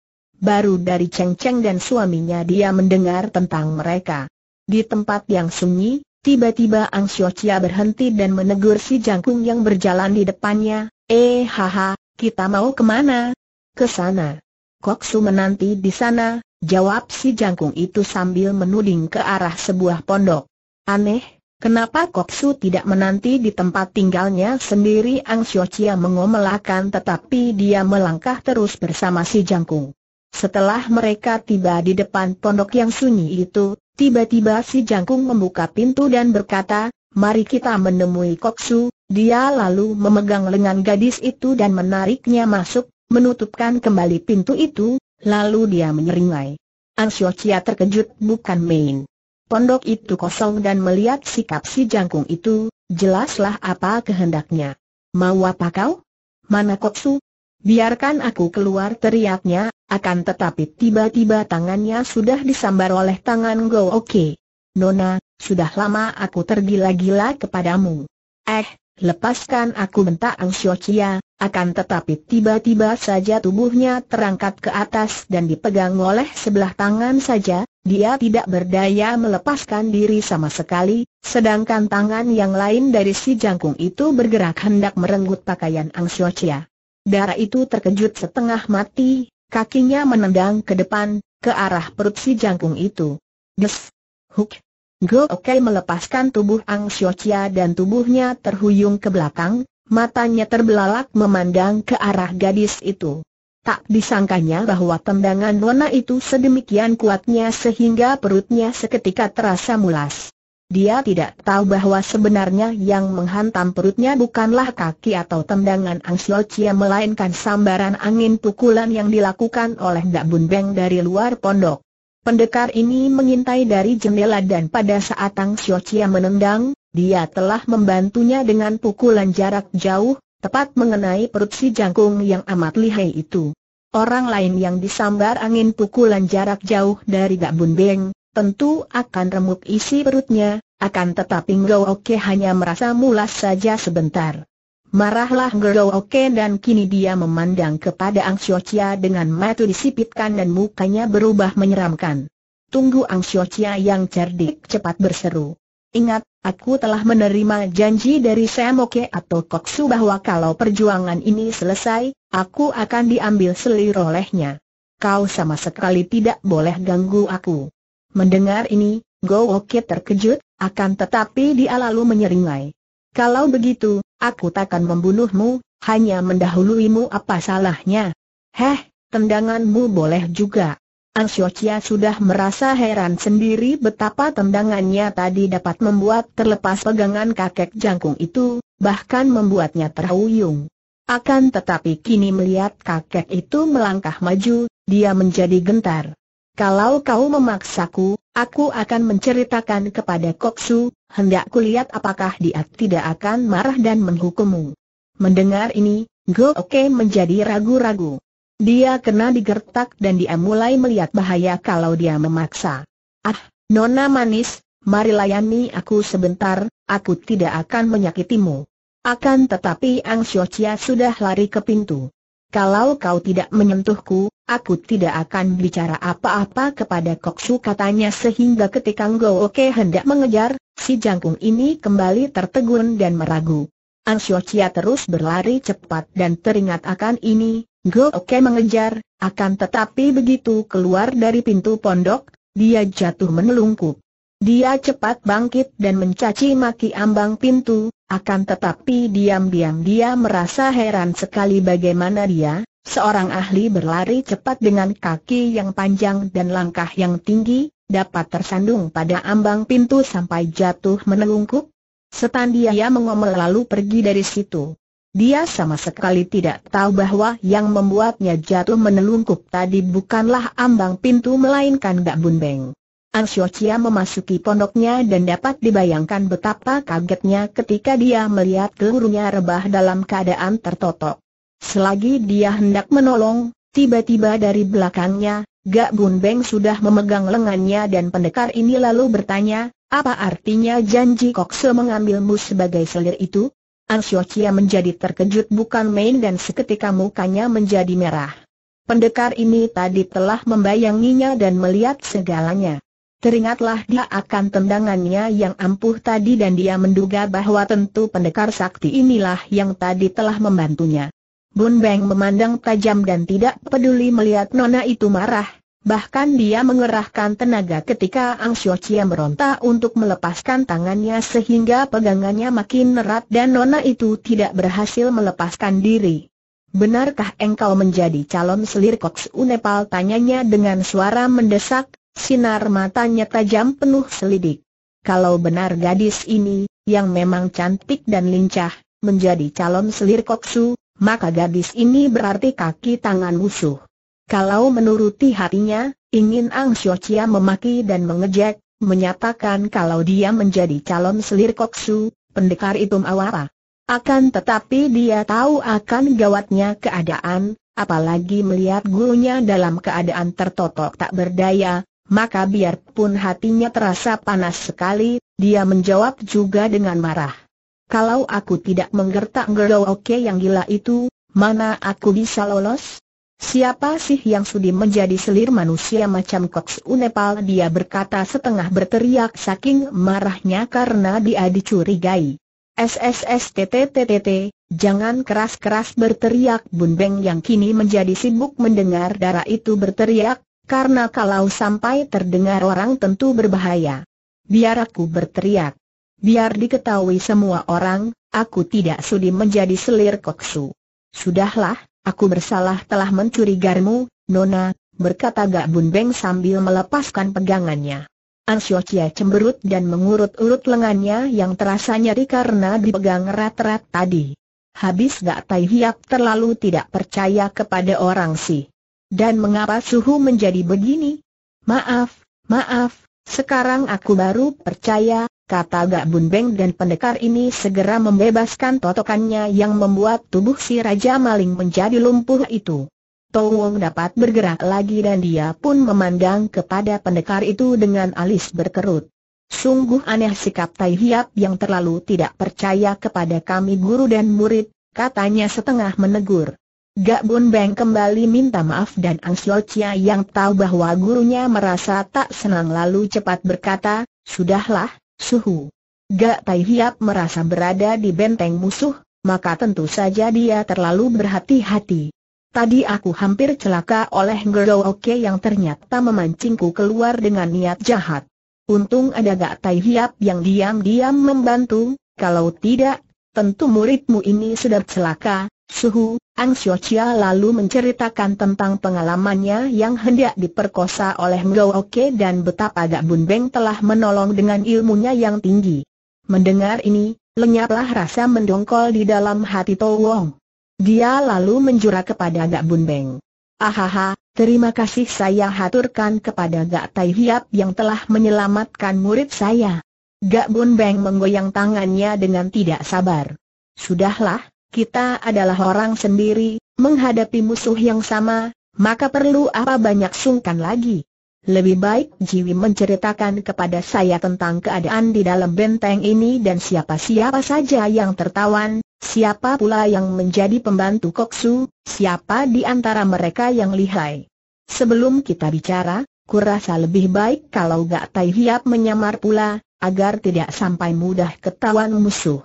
baru dari Cheng Cheng dan suaminya dia mendengar tentang mereka. Di tempat yang sunyi, tiba-tiba Ang Xiao Chia berhenti dan menegur si jangkung yang berjalan di depannya, Eh haha, kita mau kemana? Kesana. sana. Su menanti di sana, jawab si jangkung itu sambil menuding ke arah sebuah pondok. Aneh, Kenapa Kok Su tidak menanti di tempat tinggalnya sendiri Ang Xiao Chia mengomelakan tetapi dia melangkah terus bersama si Jangkung. Setelah mereka tiba di depan pondok yang sunyi itu, tiba-tiba si jangkung membuka pintu dan berkata, mari kita menemui Koksu, dia lalu memegang lengan gadis itu dan menariknya masuk, menutupkan kembali pintu itu, lalu dia menyeringai. Ansyo Chia terkejut bukan main. Pondok itu kosong dan melihat sikap si jangkung itu, jelaslah apa kehendaknya. Mau apa kau? Mana Koksu? Biarkan aku keluar teriaknya, akan tetapi tiba-tiba tangannya sudah disambar oleh tangan Go Oke. Nona, sudah lama aku tergila-gila kepadamu. Eh, lepaskan aku bentak Ang Xiochia, akan tetapi tiba-tiba saja tubuhnya terangkat ke atas dan dipegang oleh sebelah tangan saja, dia tidak berdaya melepaskan diri sama sekali, sedangkan tangan yang lain dari si jangkung itu bergerak hendak merenggut pakaian Ang Xiochia. Darah itu terkejut setengah mati, kakinya menendang ke depan, ke arah perut si jangkung itu. Des! Huk! Go Oke melepaskan tubuh Ang Xiochia dan tubuhnya terhuyung ke belakang, matanya terbelalak memandang ke arah gadis itu. Tak disangkanya bahwa tendangan Nona itu sedemikian kuatnya sehingga perutnya seketika terasa mulas. Dia tidak tahu bahwa sebenarnya yang menghantam perutnya bukanlah kaki atau tendangan Angslotchia melainkan sambaran angin pukulan yang dilakukan oleh Dak Bun Beng dari luar pondok. Pendekar ini mengintai dari jendela dan pada saat Angslotchia menendang, dia telah membantunya dengan pukulan jarak jauh, tepat mengenai perut si jangkung yang amat lihai itu. Orang lain yang disambar angin pukulan jarak jauh dari Dak Bun Beng, tentu akan remuk isi perutnya, akan tetapi Ngooke hanya merasa mulas saja sebentar. Marahlah Ngooke dan kini dia memandang kepada Ang Xiochia dengan mata disipitkan dan mukanya berubah menyeramkan. Tunggu Ang Xiochia yang cerdik cepat berseru. Ingat, aku telah menerima janji dari Semoke atau Koksu bahwa kalau perjuangan ini selesai, aku akan diambil selir olehnya. Kau sama sekali tidak boleh ganggu aku. Mendengar ini, Go Okit terkejut, akan tetapi dia lalu menyeringai. Kalau begitu, aku takkan membunuhmu, hanya mendahuluimu apa salahnya? Heh, tendanganmu boleh juga. Ansiocia sudah merasa heran sendiri betapa tendangannya tadi dapat membuat terlepas pegangan kakek jangkung itu, bahkan membuatnya terhuyung. Akan tetapi kini melihat kakek itu melangkah maju, dia menjadi gentar. Kalau kau memaksaku, aku akan menceritakan kepada Koksu, hendak kulihat apakah dia tidak akan marah dan menghukummu. Mendengar ini, Go Oke menjadi ragu-ragu. Dia kena digertak dan dia mulai melihat bahaya kalau dia memaksa. Ah, Nona Manis, mari layani aku sebentar, aku tidak akan menyakitimu. Akan tetapi Ang Xiu sudah lari ke pintu. Kalau kau tidak menyentuhku, Aku tidak akan bicara apa-apa kepada Koksu katanya sehingga ketika Ngo Oke hendak mengejar, si jangkung ini kembali tertegun dan meragu. Ansyo Chia terus berlari cepat dan teringat akan ini, Go Oke mengejar, akan tetapi begitu keluar dari pintu pondok, dia jatuh menelungkup. Dia cepat bangkit dan mencaci maki ambang pintu, akan tetapi diam-diam dia merasa heran sekali bagaimana dia, Seorang ahli berlari cepat dengan kaki yang panjang dan langkah yang tinggi, dapat tersandung pada ambang pintu sampai jatuh menelungkup. Setan dia mengomel lalu pergi dari situ. Dia sama sekali tidak tahu bahwa yang membuatnya jatuh menelungkup tadi bukanlah ambang pintu melainkan Dak Bun Beng. Ansio Chia memasuki pondoknya dan dapat dibayangkan betapa kagetnya ketika dia melihat gurunya rebah dalam keadaan tertotok. Selagi dia hendak menolong, tiba-tiba dari belakangnya, Gak Bun Beng sudah memegang lengannya dan pendekar ini lalu bertanya, apa artinya janji Kokse mengambilmu sebagai selir itu? Ansyo menjadi terkejut bukan main dan seketika mukanya menjadi merah. Pendekar ini tadi telah membayanginya dan melihat segalanya. Teringatlah dia akan tendangannya yang ampuh tadi dan dia menduga bahwa tentu pendekar sakti inilah yang tadi telah membantunya. Bun Beng memandang tajam dan tidak peduli melihat Nona itu marah, bahkan dia mengerahkan tenaga ketika Ang Sio Chia meronta untuk melepaskan tangannya sehingga pegangannya makin erat dan Nona itu tidak berhasil melepaskan diri. Benarkah engkau menjadi calon selir Koks Unepal? Tanyanya dengan suara mendesak, sinar matanya tajam penuh selidik. Kalau benar gadis ini, yang memang cantik dan lincah, menjadi calon selir Koksu, maka gadis ini berarti kaki tangan musuh. Kalau menuruti hatinya, ingin Ang Xiu memaki dan mengejek, menyatakan kalau dia menjadi calon selir koksu, pendekar itu mawara. Akan tetapi dia tahu akan gawatnya keadaan, apalagi melihat gurunya dalam keadaan tertotok tak berdaya, maka biarpun hatinya terasa panas sekali, dia menjawab juga dengan marah. Kalau aku tidak menggertak oke yang gila itu, mana aku bisa lolos? Siapa sih yang sudi menjadi selir manusia macam koks Unepal? Dia berkata setengah berteriak saking marahnya karena dia dicurigai. SSSTTTTT, jangan keras-keras berteriak Bun Beng yang kini menjadi sibuk mendengar darah itu berteriak, karena kalau sampai terdengar orang tentu berbahaya. Biar aku berteriak biar diketahui semua orang, aku tidak sudi menjadi selir koksu. Sudahlah, aku bersalah telah mencuri garmu Nona, berkata Gak Bun Beng sambil melepaskan pegangannya. Ansyo Chia cemberut dan mengurut-urut lengannya yang terasa nyeri karena dipegang rat-rat tadi. Habis Gak Tai Hiap terlalu tidak percaya kepada orang sih. Dan mengapa suhu menjadi begini? Maaf, maaf, sekarang aku baru percaya, Kata Gak Bun Beng dan pendekar ini segera membebaskan totokannya yang membuat tubuh si Raja Maling menjadi lumpuh itu. Wong dapat bergerak lagi dan dia pun memandang kepada pendekar itu dengan alis berkerut. Sungguh aneh sikap Tai Hiap yang terlalu tidak percaya kepada kami guru dan murid, katanya setengah menegur. Gak Bun Beng kembali minta maaf dan Ang Sia yang tahu bahwa gurunya merasa tak senang lalu cepat berkata, Sudahlah, Suhu. Gak Tai Hiap merasa berada di benteng musuh, maka tentu saja dia terlalu berhati-hati. Tadi aku hampir celaka oleh Gerdo Oke yang ternyata memancingku keluar dengan niat jahat. Untung ada Gak Tai Hiap yang diam-diam membantu, kalau tidak, tentu muridmu ini sudah celaka, Suhu, Ang Xiochia lalu menceritakan tentang pengalamannya yang hendak diperkosa oleh Mgo Oke dan betapa Dak Bun Beng telah menolong dengan ilmunya yang tinggi. Mendengar ini, lenyaplah rasa mendongkol di dalam hati To Wong. Dia lalu menjura kepada Dak Bun Beng. Ahaha, terima kasih saya haturkan kepada Gak Tai Hiap yang telah menyelamatkan murid saya. Gak Bun Beng menggoyang tangannya dengan tidak sabar. Sudahlah, kita adalah orang sendiri, menghadapi musuh yang sama, maka perlu apa banyak sungkan lagi. Lebih baik Jiwi menceritakan kepada saya tentang keadaan di dalam benteng ini dan siapa-siapa saja yang tertawan, siapa pula yang menjadi pembantu Koksu, siapa di antara mereka yang lihai. Sebelum kita bicara, kurasa lebih baik kalau Gak Tai Hiap menyamar pula, agar tidak sampai mudah ketahuan musuh.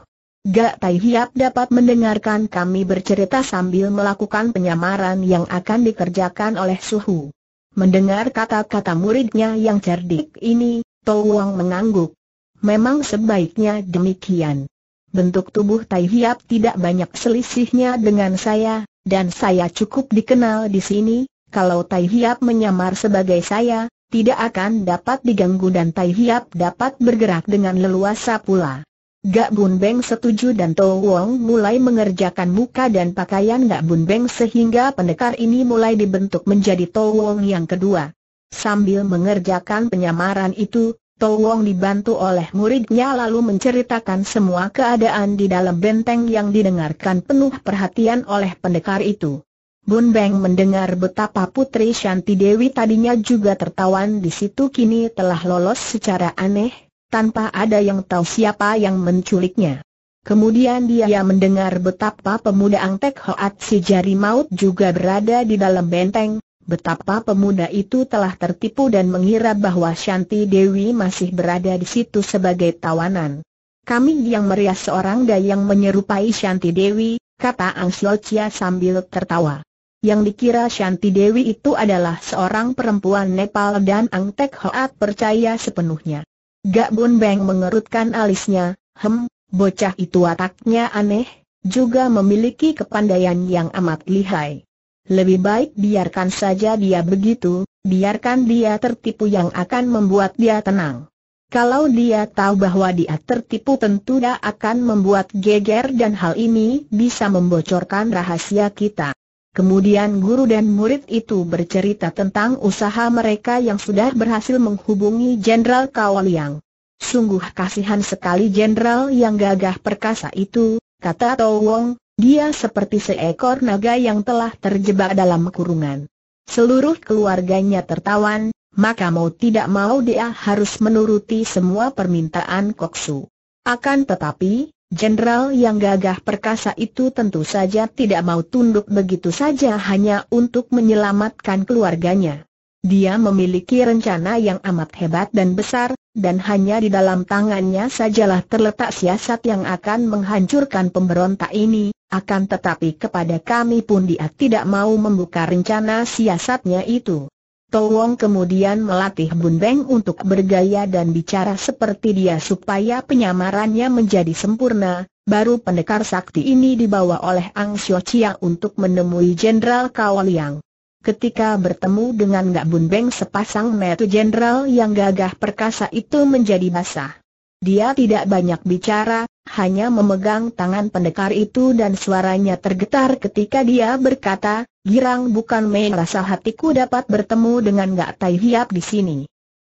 Gak Tai Hiap dapat mendengarkan kami bercerita sambil melakukan penyamaran yang akan dikerjakan oleh Suhu. Mendengar kata-kata muridnya yang cerdik ini, Touwang mengangguk. Memang sebaiknya demikian. Bentuk tubuh Tai Hiap tidak banyak selisihnya dengan saya, dan saya cukup dikenal di sini. Kalau Tai Hiap menyamar sebagai saya, tidak akan dapat diganggu dan Tai Hiap dapat bergerak dengan leluasa pula. Gak Bun Beng setuju dan To Wong mulai mengerjakan muka dan pakaian Gak Bun Beng sehingga pendekar ini mulai dibentuk menjadi To Wong yang kedua. Sambil mengerjakan penyamaran itu, To Wong dibantu oleh muridnya lalu menceritakan semua keadaan di dalam benteng yang didengarkan penuh perhatian oleh pendekar itu. Bun Beng mendengar betapa Putri Shanti Dewi tadinya juga tertawan di situ kini telah lolos secara aneh, tanpa ada yang tahu siapa yang menculiknya. Kemudian dia mendengar betapa pemuda Angtek Hoat si jari maut juga berada di dalam benteng, betapa pemuda itu telah tertipu dan mengira bahwa Shanti Dewi masih berada di situ sebagai tawanan. Kami yang merias seorang dayang menyerupai Shanti Dewi, kata Ang Chia sambil tertawa. Yang dikira Shanti Dewi itu adalah seorang perempuan Nepal dan Ang Tek Hoat percaya sepenuhnya. Gak Bun Beng mengerutkan alisnya, hem, bocah itu ataknya aneh, juga memiliki kepandaian yang amat lihai. Lebih baik biarkan saja dia begitu, biarkan dia tertipu yang akan membuat dia tenang. Kalau dia tahu bahwa dia tertipu tentu dia akan membuat geger dan hal ini bisa membocorkan rahasia kita. Kemudian guru dan murid itu bercerita tentang usaha mereka yang sudah berhasil menghubungi Jenderal Kawaliang. Sungguh kasihan sekali jenderal yang gagah perkasa itu, kata Tau Wong, dia seperti seekor naga yang telah terjebak dalam kurungan. Seluruh keluarganya tertawan, maka mau tidak mau dia harus menuruti semua permintaan Koksu. Akan tetapi, Jenderal yang gagah perkasa itu tentu saja tidak mau tunduk begitu saja hanya untuk menyelamatkan keluarganya. Dia memiliki rencana yang amat hebat dan besar, dan hanya di dalam tangannya sajalah terletak siasat yang akan menghancurkan pemberontak ini, akan tetapi kepada kami pun dia tidak mau membuka rencana siasatnya itu. Towong kemudian melatih Bun Beng untuk bergaya dan bicara seperti dia supaya penyamarannya menjadi sempurna, baru pendekar sakti ini dibawa oleh Ang Sio Chia untuk menemui Jenderal Kawal Liang. Ketika bertemu dengan Gak Bun Beng sepasang metu jenderal yang gagah perkasa itu menjadi basah. Dia tidak banyak bicara, hanya memegang tangan pendekar itu dan suaranya tergetar ketika dia berkata, girang bukan main rasa hatiku dapat bertemu dengan Gak Tai Hiap di sini.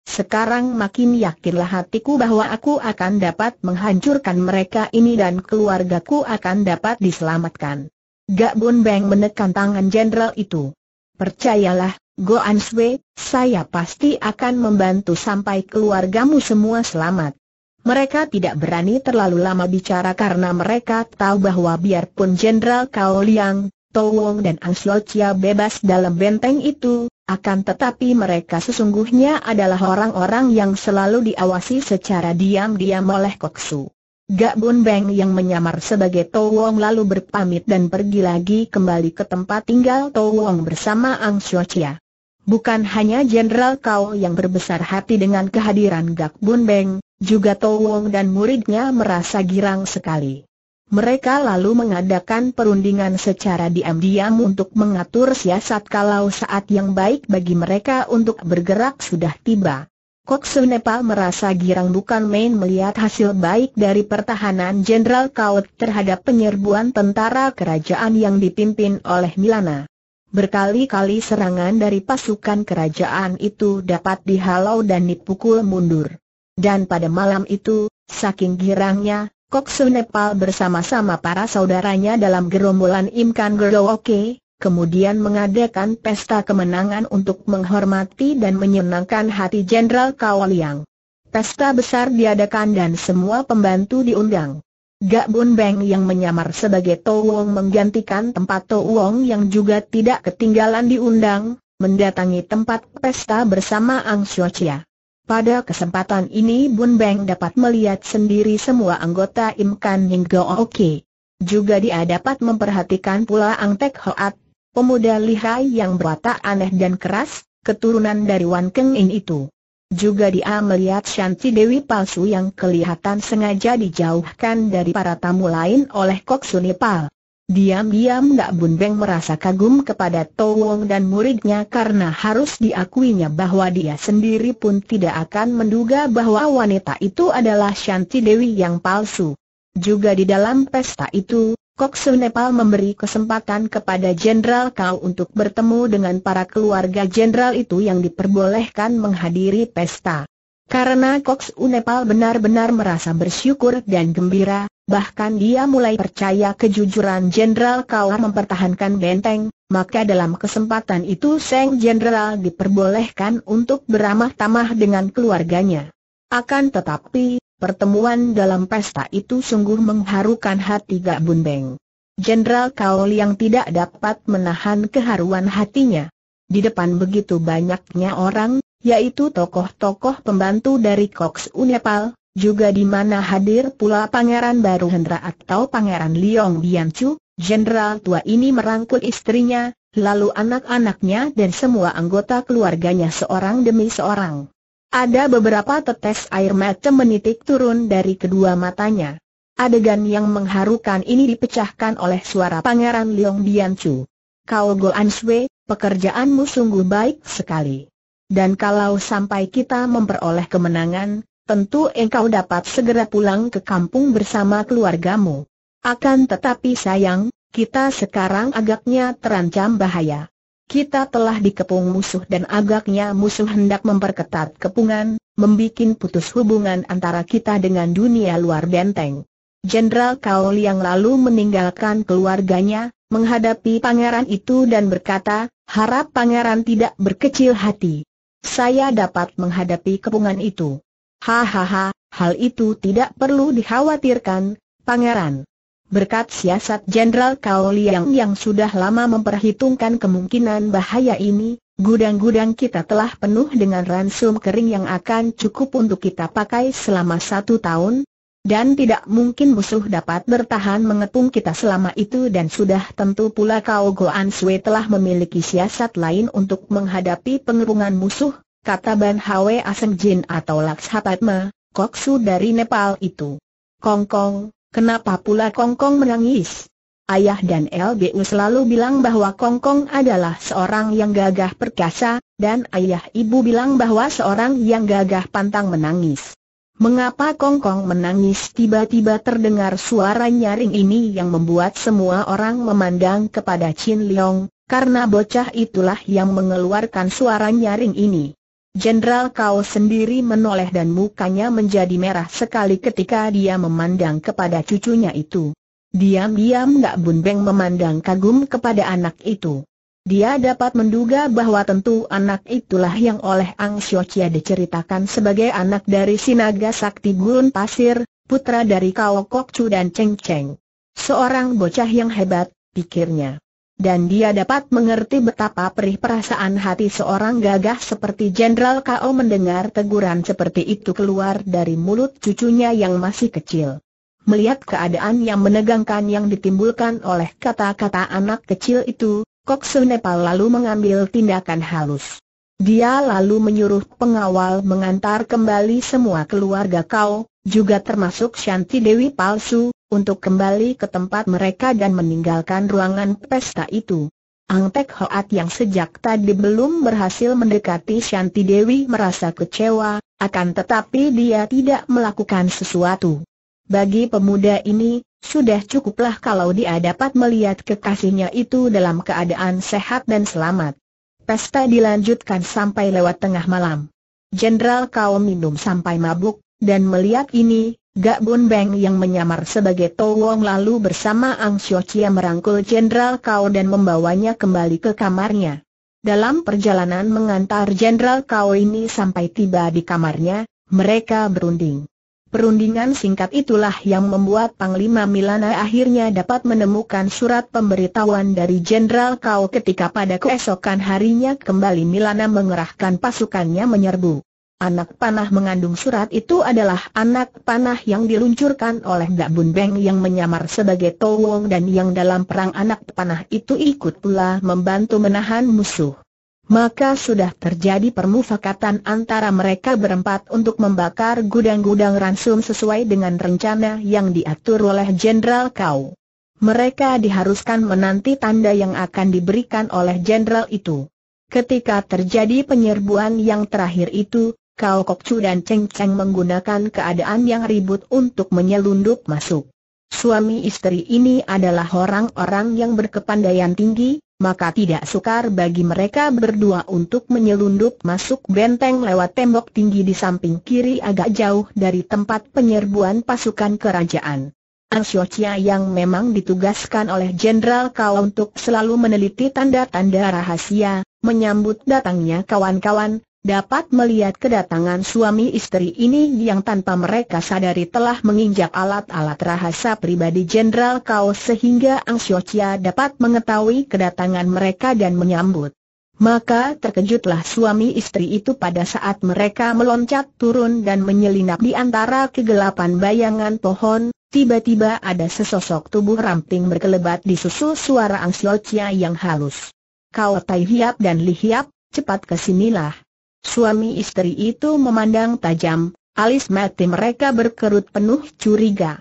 Sekarang makin yakinlah hatiku bahwa aku akan dapat menghancurkan mereka ini dan keluargaku akan dapat diselamatkan. Gak Bun Beng menekan tangan jenderal itu. Percayalah, Go An Swe, saya pasti akan membantu sampai keluargamu semua selamat. Mereka tidak berani terlalu lama bicara karena mereka tahu bahwa biarpun Jenderal Kao Liang, Towong dan Ang Sio bebas dalam benteng itu, akan tetapi mereka sesungguhnya adalah orang-orang yang selalu diawasi secara diam-diam oleh Koksu. Gak Bun Beng yang menyamar sebagai Towong lalu berpamit dan pergi lagi kembali ke tempat tinggal Towong bersama Ang Sio Bukan hanya Jenderal Kau yang berbesar hati dengan kehadiran Gak Bun Beng, juga Towong dan muridnya merasa girang sekali. Mereka lalu mengadakan perundingan secara diam-diam untuk mengatur siasat kalau saat yang baik bagi mereka untuk bergerak sudah tiba. Nepal merasa girang bukan main melihat hasil baik dari pertahanan Jenderal Kaut terhadap penyerbuan tentara kerajaan yang dipimpin oleh Milana. Berkali-kali serangan dari pasukan kerajaan itu dapat dihalau dan dipukul mundur. Dan pada malam itu, saking girangnya, Koksu Nepal bersama-sama para saudaranya dalam gerombolan Imkan Gerooke, kemudian mengadakan pesta kemenangan untuk menghormati dan menyenangkan hati Jenderal Kawaliang. Pesta besar diadakan dan semua pembantu diundang. Gak Bun Beng yang menyamar sebagai To Wong menggantikan tempat To Wong yang juga tidak ketinggalan diundang, mendatangi tempat pesta bersama Ang Xiao pada kesempatan ini Bun Beng dapat melihat sendiri semua anggota Imkan hingga Oke. Juga dia dapat memperhatikan pula Ang Tek Hoat, pemuda lihai yang berwatak aneh dan keras, keturunan dari Wan Keng In itu. Juga dia melihat Shanti Dewi palsu yang kelihatan sengaja dijauhkan dari para tamu lain oleh Kok Sunipal. Diam-diam Gak Bun Beng merasa kagum kepada Towong dan muridnya karena harus diakuinya bahwa dia sendiri pun tidak akan menduga bahwa wanita itu adalah Shanti Dewi yang palsu. Juga di dalam pesta itu, Su Nepal memberi kesempatan kepada Jenderal Kau untuk bertemu dengan para keluarga jenderal itu yang diperbolehkan menghadiri pesta. Karena Su Nepal benar-benar merasa bersyukur dan gembira, bahkan dia mulai percaya kejujuran Jenderal Kau mempertahankan benteng, maka dalam kesempatan itu Seng Jenderal diperbolehkan untuk beramah-tamah dengan keluarganya. Akan tetapi, pertemuan dalam pesta itu sungguh mengharukan hati Gak Beng. Jenderal Kaul yang tidak dapat menahan keharuan hatinya. Di depan begitu banyaknya orang, yaitu tokoh-tokoh pembantu dari Koks Unepal, juga di mana hadir pula Pangeran Baru Hendra atau Pangeran Liong Biancu, jenderal tua ini merangkul istrinya, lalu anak-anaknya dan semua anggota keluarganya seorang demi seorang. Ada beberapa tetes air mata menitik turun dari kedua matanya. Adegan yang mengharukan ini dipecahkan oleh suara Pangeran Liong Biancu. Kau Goan Sui, pekerjaanmu sungguh baik sekali. Dan kalau sampai kita memperoleh kemenangan, tentu engkau dapat segera pulang ke kampung bersama keluargamu. Akan tetapi sayang, kita sekarang agaknya terancam bahaya. Kita telah dikepung musuh dan agaknya musuh hendak memperketat kepungan, membuat putus hubungan antara kita dengan dunia luar benteng. Jenderal Kaol yang lalu meninggalkan keluarganya, menghadapi pangeran itu dan berkata, harap pangeran tidak berkecil hati. Saya dapat menghadapi kepungan itu. Hahaha, hal itu tidak perlu dikhawatirkan, pangeran. Berkat siasat Jenderal Kaoliang yang sudah lama memperhitungkan kemungkinan bahaya ini, gudang-gudang kita telah penuh dengan ransum kering yang akan cukup untuk kita pakai selama satu tahun, dan tidak mungkin musuh dapat bertahan mengepung kita selama itu dan sudah tentu pula Kao Goan Sui telah memiliki siasat lain untuk menghadapi pengepungan musuh, kata Ban Hwe Jin atau Laksapatma, koksu dari Nepal itu. Kongkong, kenapa pula Kongkong menangis? Ayah dan LBU selalu bilang bahwa Kongkong adalah seorang yang gagah perkasa, dan ayah ibu bilang bahwa seorang yang gagah pantang menangis. Mengapa Kongkong menangis tiba-tiba terdengar suara nyaring ini yang membuat semua orang memandang kepada Chin Leong, karena bocah itulah yang mengeluarkan suara nyaring ini. Jenderal Kau sendiri menoleh dan mukanya menjadi merah sekali ketika dia memandang kepada cucunya itu. Diam-diam Gak Beng memandang kagum kepada anak itu. Dia dapat menduga bahwa tentu anak itulah yang oleh Ang Sio Chia diceritakan sebagai anak dari Sinaga Sakti Gurun Pasir, putra dari Kao Kok Chu dan Cheng Cheng. Seorang bocah yang hebat, pikirnya dan dia dapat mengerti betapa perih perasaan hati seorang gagah seperti Jenderal Kao mendengar teguran seperti itu keluar dari mulut cucunya yang masih kecil. Melihat keadaan yang menegangkan yang ditimbulkan oleh kata-kata anak kecil itu, Koksu Nepal lalu mengambil tindakan halus. Dia lalu menyuruh pengawal mengantar kembali semua keluarga kau, juga termasuk Shanti Dewi palsu, untuk kembali ke tempat mereka dan meninggalkan ruangan pesta itu. Ang Tek Hoat yang sejak tadi belum berhasil mendekati Shanti Dewi merasa kecewa, akan tetapi dia tidak melakukan sesuatu. Bagi pemuda ini, sudah cukuplah kalau dia dapat melihat kekasihnya itu dalam keadaan sehat dan selamat. Pesta dilanjutkan sampai lewat tengah malam. Jenderal kau minum sampai mabuk, dan melihat ini, Gak Bun Beng yang menyamar sebagai Towong lalu bersama Ang Sio Chia merangkul Jenderal Kao dan membawanya kembali ke kamarnya. Dalam perjalanan mengantar Jenderal Kao ini sampai tiba di kamarnya, mereka berunding. Perundingan singkat itulah yang membuat Panglima Milana akhirnya dapat menemukan surat pemberitahuan dari Jenderal Kao ketika pada keesokan harinya kembali Milana mengerahkan pasukannya menyerbu. Anak panah mengandung surat itu adalah anak panah yang diluncurkan oleh Gak Bun Beng yang menyamar sebagai Towong dan yang dalam perang anak panah itu ikut pula membantu menahan musuh. Maka sudah terjadi permufakatan antara mereka berempat untuk membakar gudang-gudang ransum sesuai dengan rencana yang diatur oleh Jenderal Kau. Mereka diharuskan menanti tanda yang akan diberikan oleh jenderal itu. Ketika terjadi penyerbuan yang terakhir itu, Kau Kokcu dan Cheng Cheng menggunakan keadaan yang ribut untuk menyelundup masuk. Suami istri ini adalah orang-orang yang berkepandaian tinggi, maka tidak sukar bagi mereka berdua untuk menyelundup masuk benteng lewat tembok tinggi di samping kiri agak jauh dari tempat penyerbuan pasukan kerajaan. Ansio Chia yang memang ditugaskan oleh Jenderal Kau untuk selalu meneliti tanda-tanda rahasia, menyambut datangnya kawan-kawan, dapat melihat kedatangan suami istri ini yang tanpa mereka sadari telah menginjak alat-alat rahasia pribadi Jenderal Kao sehingga Ang Chia dapat mengetahui kedatangan mereka dan menyambut. Maka terkejutlah suami istri itu pada saat mereka meloncat turun dan menyelinap di antara kegelapan bayangan pohon, tiba-tiba ada sesosok tubuh ramping berkelebat di susu suara Ang Chia yang halus. Kau Tai Hiap dan Li Hiap, cepat kesinilah. Suami istri itu memandang tajam, alis mati mereka berkerut penuh curiga.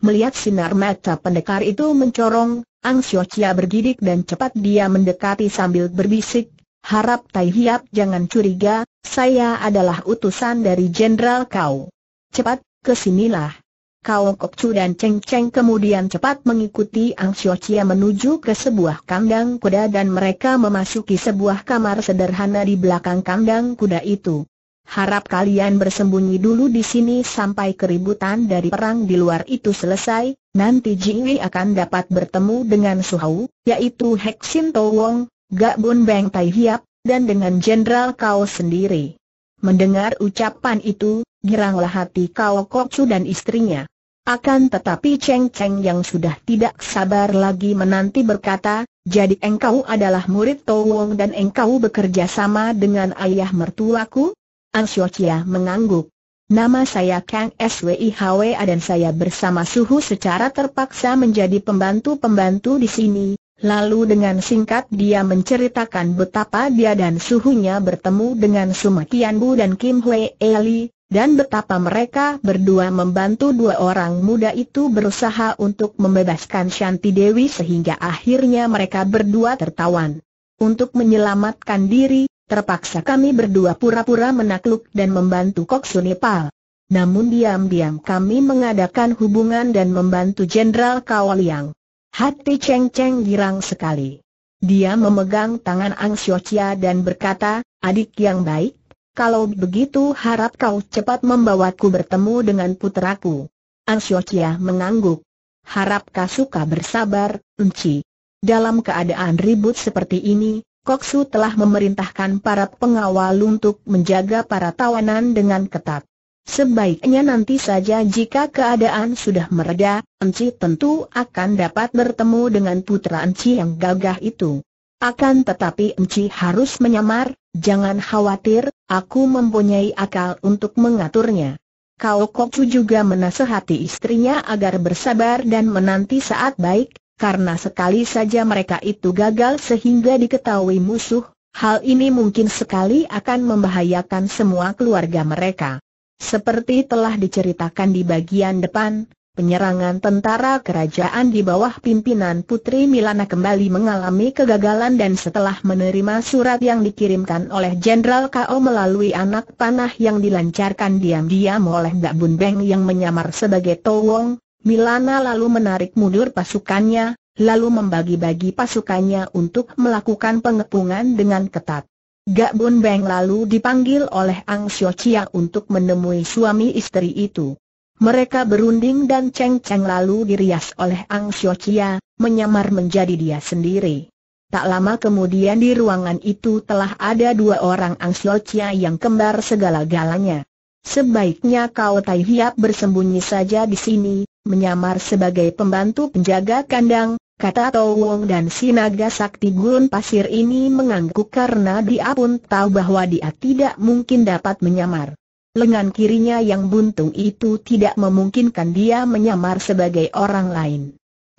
Melihat sinar mata pendekar itu mencorong, Ang Sio Chia bergidik dan cepat dia mendekati sambil berbisik, harap Tai Hiap jangan curiga, saya adalah utusan dari Jenderal Kau. Cepat, kesinilah. Kok Kokcu dan Cheng Cheng kemudian cepat mengikuti Ang Xiu Chia menuju ke sebuah kandang kuda dan mereka memasuki sebuah kamar sederhana di belakang kandang kuda itu. Harap kalian bersembunyi dulu di sini sampai keributan dari perang di luar itu selesai, nanti Wei akan dapat bertemu dengan Suhau, yaitu Heksin Towong, Gak Bun Beng Tai Hiap, dan dengan Jenderal Kau sendiri. Mendengar ucapan itu, giranglah hati Kau Kokcu dan istrinya. Akan tetapi Cheng Cheng yang sudah tidak sabar lagi menanti berkata, jadi engkau adalah murid Towong dan engkau bekerja sama dengan ayah mertuaku? An Chia mengangguk. Nama saya Kang SWIHWA dan saya bersama Suhu secara terpaksa menjadi pembantu-pembantu di sini. Lalu dengan singkat dia menceritakan betapa dia dan suhunya bertemu dengan Sumakian Bu dan Kim Hwee Eli, dan betapa mereka berdua membantu dua orang muda itu berusaha untuk membebaskan Shanti Dewi sehingga akhirnya mereka berdua tertawan. Untuk menyelamatkan diri, terpaksa kami berdua pura-pura menakluk dan membantu Nepal. Namun diam-diam kami mengadakan hubungan dan membantu Jenderal Kawaliang. Hati Cheng Cheng girang sekali. Dia memegang tangan Ang Xiao dan berkata, adik yang baik, kalau begitu harap kau cepat membawaku bertemu dengan puteraku. Ansiocia mengangguk. Harap kau suka bersabar, Enci. Dalam keadaan ribut seperti ini, Koksu telah memerintahkan para pengawal untuk menjaga para tawanan dengan ketat. Sebaiknya nanti saja jika keadaan sudah mereda, Enci tentu akan dapat bertemu dengan putra Enci yang gagah itu. Akan tetapi Enci harus menyamar, jangan khawatir, aku mempunyai akal untuk mengaturnya. Kau Kokcu juga menasehati istrinya agar bersabar dan menanti saat baik, karena sekali saja mereka itu gagal sehingga diketahui musuh, hal ini mungkin sekali akan membahayakan semua keluarga mereka. Seperti telah diceritakan di bagian depan, Penyerangan tentara kerajaan di bawah pimpinan Putri Milana kembali mengalami kegagalan dan setelah menerima surat yang dikirimkan oleh Jenderal K.O. melalui anak panah yang dilancarkan diam-diam oleh Mbak Bun Beng yang menyamar sebagai Towong, Milana lalu menarik mundur pasukannya, lalu membagi-bagi pasukannya untuk melakukan pengepungan dengan ketat. Gak Bun Beng lalu dipanggil oleh Ang Xiao Chia untuk menemui suami istri itu. Mereka berunding dan ceng-ceng lalu dirias oleh Ang Sio Chia, menyamar menjadi dia sendiri. Tak lama kemudian di ruangan itu telah ada dua orang Ang Sio Chia yang kembar segala-galanya. Sebaiknya kau Tai Hiap bersembunyi saja di sini, menyamar sebagai pembantu penjaga kandang, kata Tau Wong dan naga Sakti Gurun Pasir ini mengangguk karena dia pun tahu bahwa dia tidak mungkin dapat menyamar lengan kirinya yang buntung itu tidak memungkinkan dia menyamar sebagai orang lain.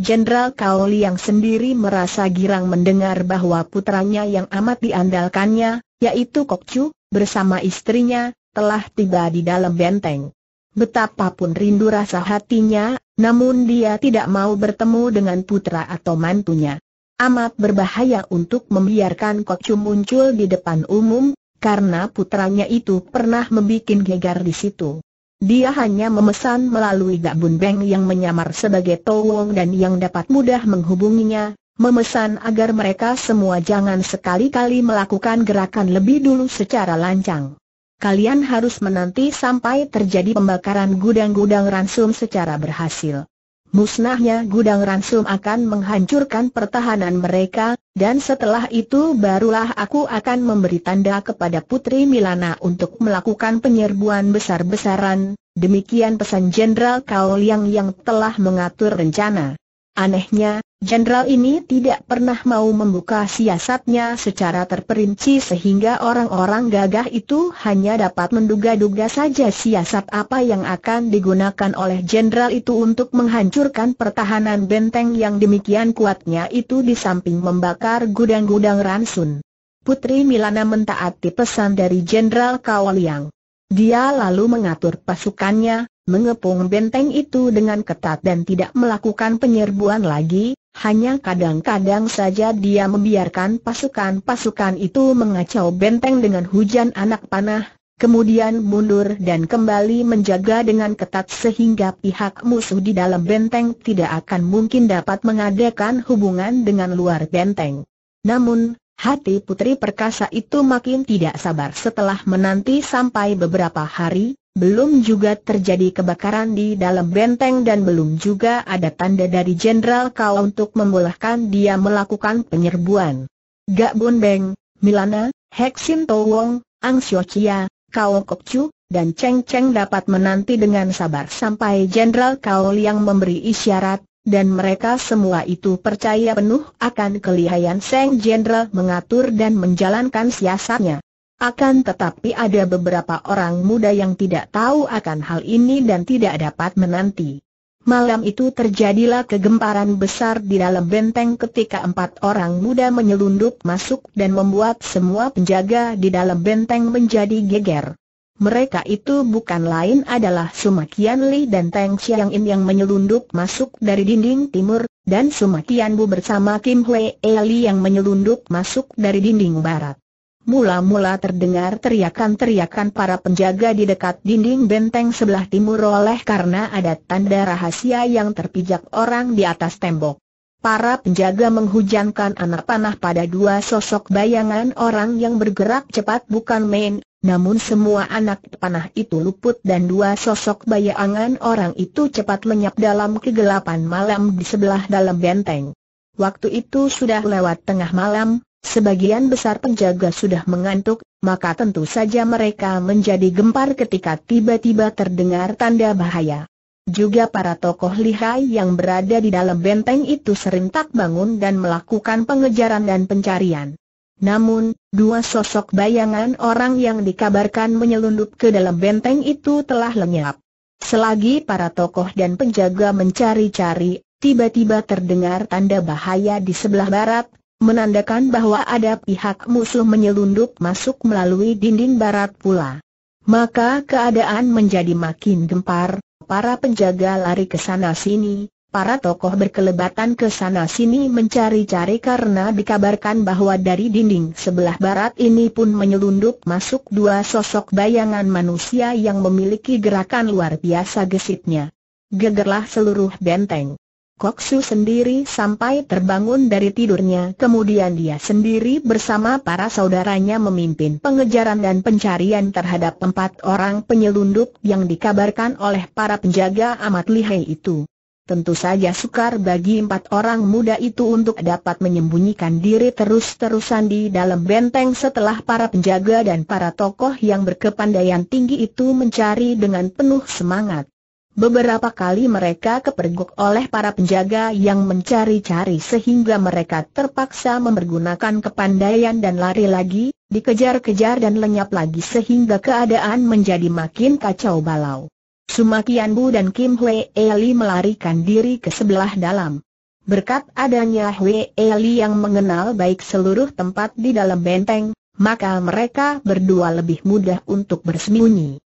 Jenderal Kauli yang sendiri merasa girang mendengar bahwa putranya yang amat diandalkannya, yaitu Kok Chu, bersama istrinya, telah tiba di dalam benteng. Betapapun rindu rasa hatinya, namun dia tidak mau bertemu dengan putra atau mantunya. Amat berbahaya untuk membiarkan Kok Chu muncul di depan umum, karena putranya itu pernah membuat gegar di situ. Dia hanya memesan melalui Bun Beng yang menyamar sebagai Towong dan yang dapat mudah menghubunginya, memesan agar mereka semua jangan sekali-kali melakukan gerakan lebih dulu secara lancang. Kalian harus menanti sampai terjadi pembakaran gudang-gudang ransum secara berhasil. Musnahnya gudang ransum akan menghancurkan pertahanan mereka, dan setelah itu barulah aku akan memberi tanda kepada Putri Milana untuk melakukan penyerbuan besar-besaran, demikian pesan Jenderal Kau Liang yang telah mengatur rencana. Anehnya, jenderal ini tidak pernah mau membuka siasatnya secara terperinci sehingga orang-orang gagah itu hanya dapat menduga-duga saja siasat apa yang akan digunakan oleh jenderal itu untuk menghancurkan pertahanan benteng yang demikian kuatnya itu di samping membakar gudang-gudang ransun. Putri Milana mentaati pesan dari Jenderal Kawaliang. Dia lalu mengatur pasukannya, mengepung benteng itu dengan ketat dan tidak melakukan penyerbuan lagi, hanya kadang-kadang saja dia membiarkan pasukan-pasukan itu mengacau benteng dengan hujan anak panah, kemudian mundur dan kembali menjaga dengan ketat sehingga pihak musuh di dalam benteng tidak akan mungkin dapat mengadakan hubungan dengan luar benteng. Namun, hati putri perkasa itu makin tidak sabar setelah menanti sampai beberapa hari, belum juga terjadi kebakaran di dalam benteng dan belum juga ada tanda dari Jenderal Kau untuk membolehkan dia melakukan penyerbuan. Gak Bun Beng, Milana, Heksin Wong, Ang Sio Chia, Kau Chu dan Cheng Cheng dapat menanti dengan sabar sampai Jenderal Kau yang memberi isyarat, dan mereka semua itu percaya penuh akan kelihayan Seng Jenderal mengatur dan menjalankan siasatnya. Akan tetapi ada beberapa orang muda yang tidak tahu akan hal ini dan tidak dapat menanti. Malam itu terjadilah kegemparan besar di dalam benteng ketika empat orang muda menyelundup masuk dan membuat semua penjaga di dalam benteng menjadi geger. Mereka itu bukan lain adalah Sumakian Li dan Teng Xiang In yang menyelundup masuk dari dinding timur, dan Sumakian Bu bersama Kim Hwee Li yang menyelundup masuk dari dinding barat. Mula-mula terdengar teriakan-teriakan para penjaga di dekat dinding benteng sebelah timur oleh karena ada tanda rahasia yang terpijak orang di atas tembok. Para penjaga menghujankan anak panah pada dua sosok bayangan orang yang bergerak cepat bukan main, namun semua anak panah itu luput dan dua sosok bayangan orang itu cepat lenyap dalam kegelapan malam di sebelah dalam benteng. Waktu itu sudah lewat tengah malam, Sebagian besar penjaga sudah mengantuk, maka tentu saja mereka menjadi gempar ketika tiba-tiba terdengar tanda bahaya. Juga para tokoh lihai yang berada di dalam benteng itu sering tak bangun dan melakukan pengejaran dan pencarian. Namun, dua sosok bayangan orang yang dikabarkan menyelundup ke dalam benteng itu telah lenyap. Selagi para tokoh dan penjaga mencari-cari, tiba-tiba terdengar tanda bahaya di sebelah barat, menandakan bahwa ada pihak musuh menyelundup masuk melalui dinding barat pula. Maka keadaan menjadi makin gempar, para penjaga lari ke sana-sini, para tokoh berkelebatan ke sana-sini mencari-cari karena dikabarkan bahwa dari dinding sebelah barat ini pun menyelundup masuk dua sosok bayangan manusia yang memiliki gerakan luar biasa gesitnya. Gegerlah seluruh benteng. Koksu sendiri sampai terbangun dari tidurnya kemudian dia sendiri bersama para saudaranya memimpin pengejaran dan pencarian terhadap empat orang penyelundup yang dikabarkan oleh para penjaga amat lihai itu. Tentu saja sukar bagi empat orang muda itu untuk dapat menyembunyikan diri terus-terusan di dalam benteng setelah para penjaga dan para tokoh yang berkepandaian tinggi itu mencari dengan penuh semangat. Beberapa kali mereka kepergok oleh para penjaga yang mencari-cari sehingga mereka terpaksa mempergunakan kepandaian dan lari lagi, dikejar-kejar dan lenyap lagi sehingga keadaan menjadi makin kacau balau. Sumakian Bu dan Kim Hwee Eli melarikan diri ke sebelah dalam. Berkat adanya Hwee Eli yang mengenal baik seluruh tempat di dalam benteng, maka mereka berdua lebih mudah untuk bersembunyi.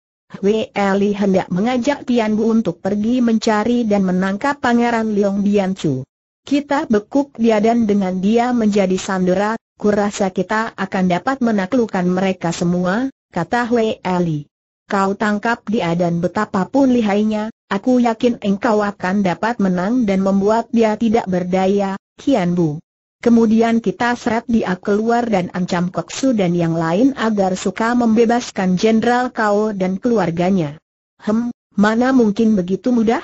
Wei Eli hendak mengajak Tian Bu untuk pergi mencari dan menangkap Pangeran Liong Bian Chu. Kita bekuk dia dan dengan dia menjadi sandera, kurasa kita akan dapat menaklukkan mereka semua, kata Wei Kau tangkap dia dan betapapun lihainya, aku yakin engkau akan dapat menang dan membuat dia tidak berdaya, Kian Bu. Kemudian kita seret dia keluar dan ancam Koksu dan yang lain agar suka membebaskan Jenderal Kau dan keluarganya. Hem, mana mungkin begitu mudah?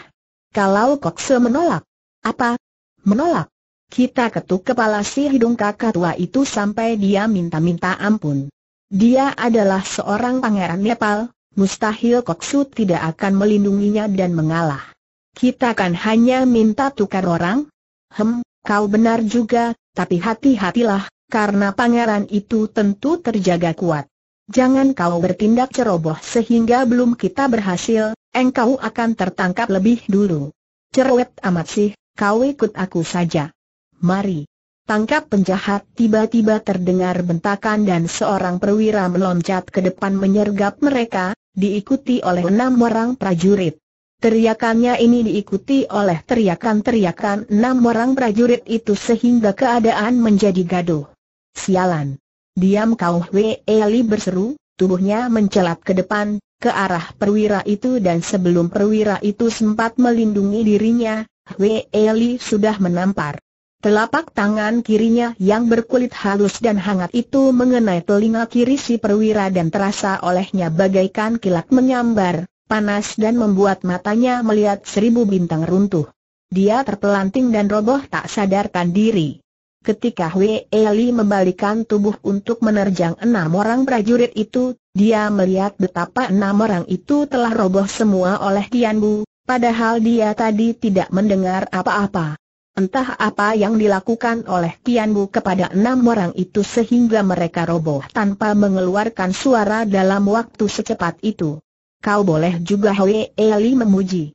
Kalau Koksu menolak. Apa? Menolak? Kita ketuk kepala si hidung kakak tua itu sampai dia minta-minta ampun. Dia adalah seorang pangeran Nepal, mustahil Koksu tidak akan melindunginya dan mengalah. Kita kan hanya minta tukar orang? Hem, kau benar juga, tapi hati-hatilah, karena pangeran itu tentu terjaga kuat. Jangan kau bertindak ceroboh sehingga belum kita berhasil, engkau akan tertangkap lebih dulu. Cerewet amat sih, kau ikut aku saja. Mari. Tangkap penjahat tiba-tiba terdengar bentakan dan seorang perwira meloncat ke depan menyergap mereka, diikuti oleh enam orang prajurit. Teriakannya ini diikuti oleh teriakan-teriakan enam orang prajurit itu sehingga keadaan menjadi gaduh. Sialan! Diam kau Hwee Li berseru, tubuhnya mencelat ke depan, ke arah perwira itu dan sebelum perwira itu sempat melindungi dirinya, Hwee Li sudah menampar. Telapak tangan kirinya yang berkulit halus dan hangat itu mengenai telinga kiri si perwira dan terasa olehnya bagaikan kilat menyambar, panas dan membuat matanya melihat seribu bintang runtuh. Dia terpelanting dan roboh tak sadarkan diri. Ketika Wei Li membalikan tubuh untuk menerjang enam orang prajurit itu, dia melihat betapa enam orang itu telah roboh semua oleh Tian Bu, padahal dia tadi tidak mendengar apa-apa. Entah apa yang dilakukan oleh Tian Bu kepada enam orang itu sehingga mereka roboh tanpa mengeluarkan suara dalam waktu secepat itu kau boleh juga Hwe Eli memuji.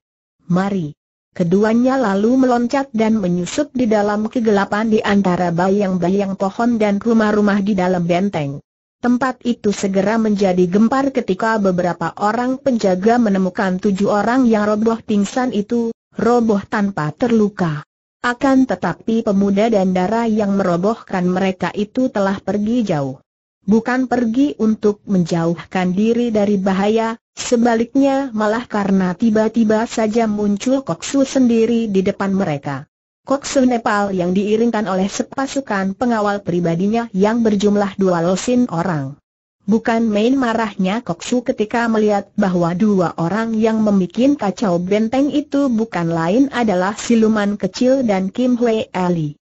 Mari. Keduanya lalu meloncat dan menyusup di dalam kegelapan di antara bayang-bayang pohon dan rumah-rumah di dalam benteng. Tempat itu segera menjadi gempar ketika beberapa orang penjaga menemukan tujuh orang yang roboh pingsan itu, roboh tanpa terluka. Akan tetapi pemuda dan darah yang merobohkan mereka itu telah pergi jauh bukan pergi untuk menjauhkan diri dari bahaya, sebaliknya malah karena tiba-tiba saja muncul Koksu sendiri di depan mereka. Koksu Nepal yang diiringkan oleh sepasukan pengawal pribadinya yang berjumlah dua losin orang. Bukan main marahnya Koksu ketika melihat bahwa dua orang yang membuat kacau benteng itu bukan lain adalah siluman kecil dan Kim Hui Ali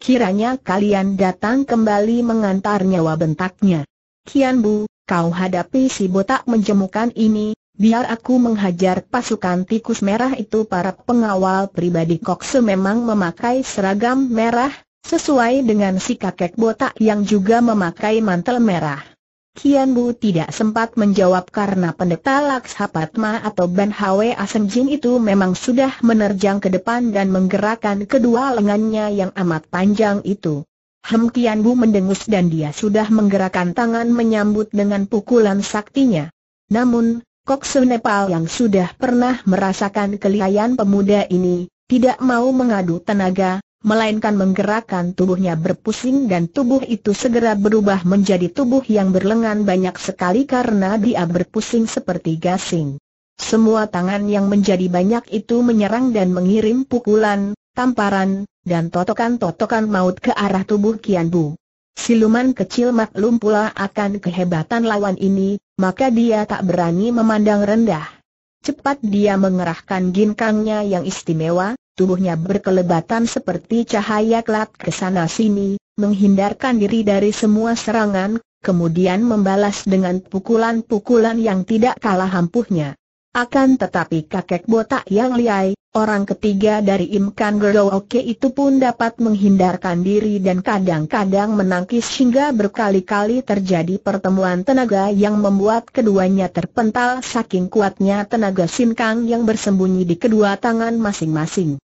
kiranya kalian datang kembali mengantar nyawa bentaknya. Kian Bu, kau hadapi si botak menjemukan ini, biar aku menghajar pasukan tikus merah itu para pengawal pribadi Kokse memang memakai seragam merah, sesuai dengan si kakek botak yang juga memakai mantel merah. Kian Bu tidak sempat menjawab karena pendeta Laksapatma atau Ban Hwe Jin itu memang sudah menerjang ke depan dan menggerakkan kedua lengannya yang amat panjang itu. Hem Kian Bu mendengus dan dia sudah menggerakkan tangan menyambut dengan pukulan saktinya. Namun, Koksu Nepal yang sudah pernah merasakan kelihayan pemuda ini, tidak mau mengadu tenaga, melainkan menggerakkan tubuhnya berpusing dan tubuh itu segera berubah menjadi tubuh yang berlengan banyak sekali karena dia berpusing seperti gasing. Semua tangan yang menjadi banyak itu menyerang dan mengirim pukulan, tamparan, dan totokan-totokan maut ke arah tubuh Kian Bu. Siluman kecil maklum pula akan kehebatan lawan ini, maka dia tak berani memandang rendah. Cepat dia mengerahkan ginkangnya yang istimewa, tubuhnya berkelebatan seperti cahaya kelap ke sana sini, menghindarkan diri dari semua serangan, kemudian membalas dengan pukulan-pukulan yang tidak kalah ampuhnya. Akan tetapi kakek botak yang liai, orang ketiga dari Imkan Gerooke itu pun dapat menghindarkan diri dan kadang-kadang menangkis hingga berkali-kali terjadi pertemuan tenaga yang membuat keduanya terpental saking kuatnya tenaga sinkang yang bersembunyi di kedua tangan masing-masing.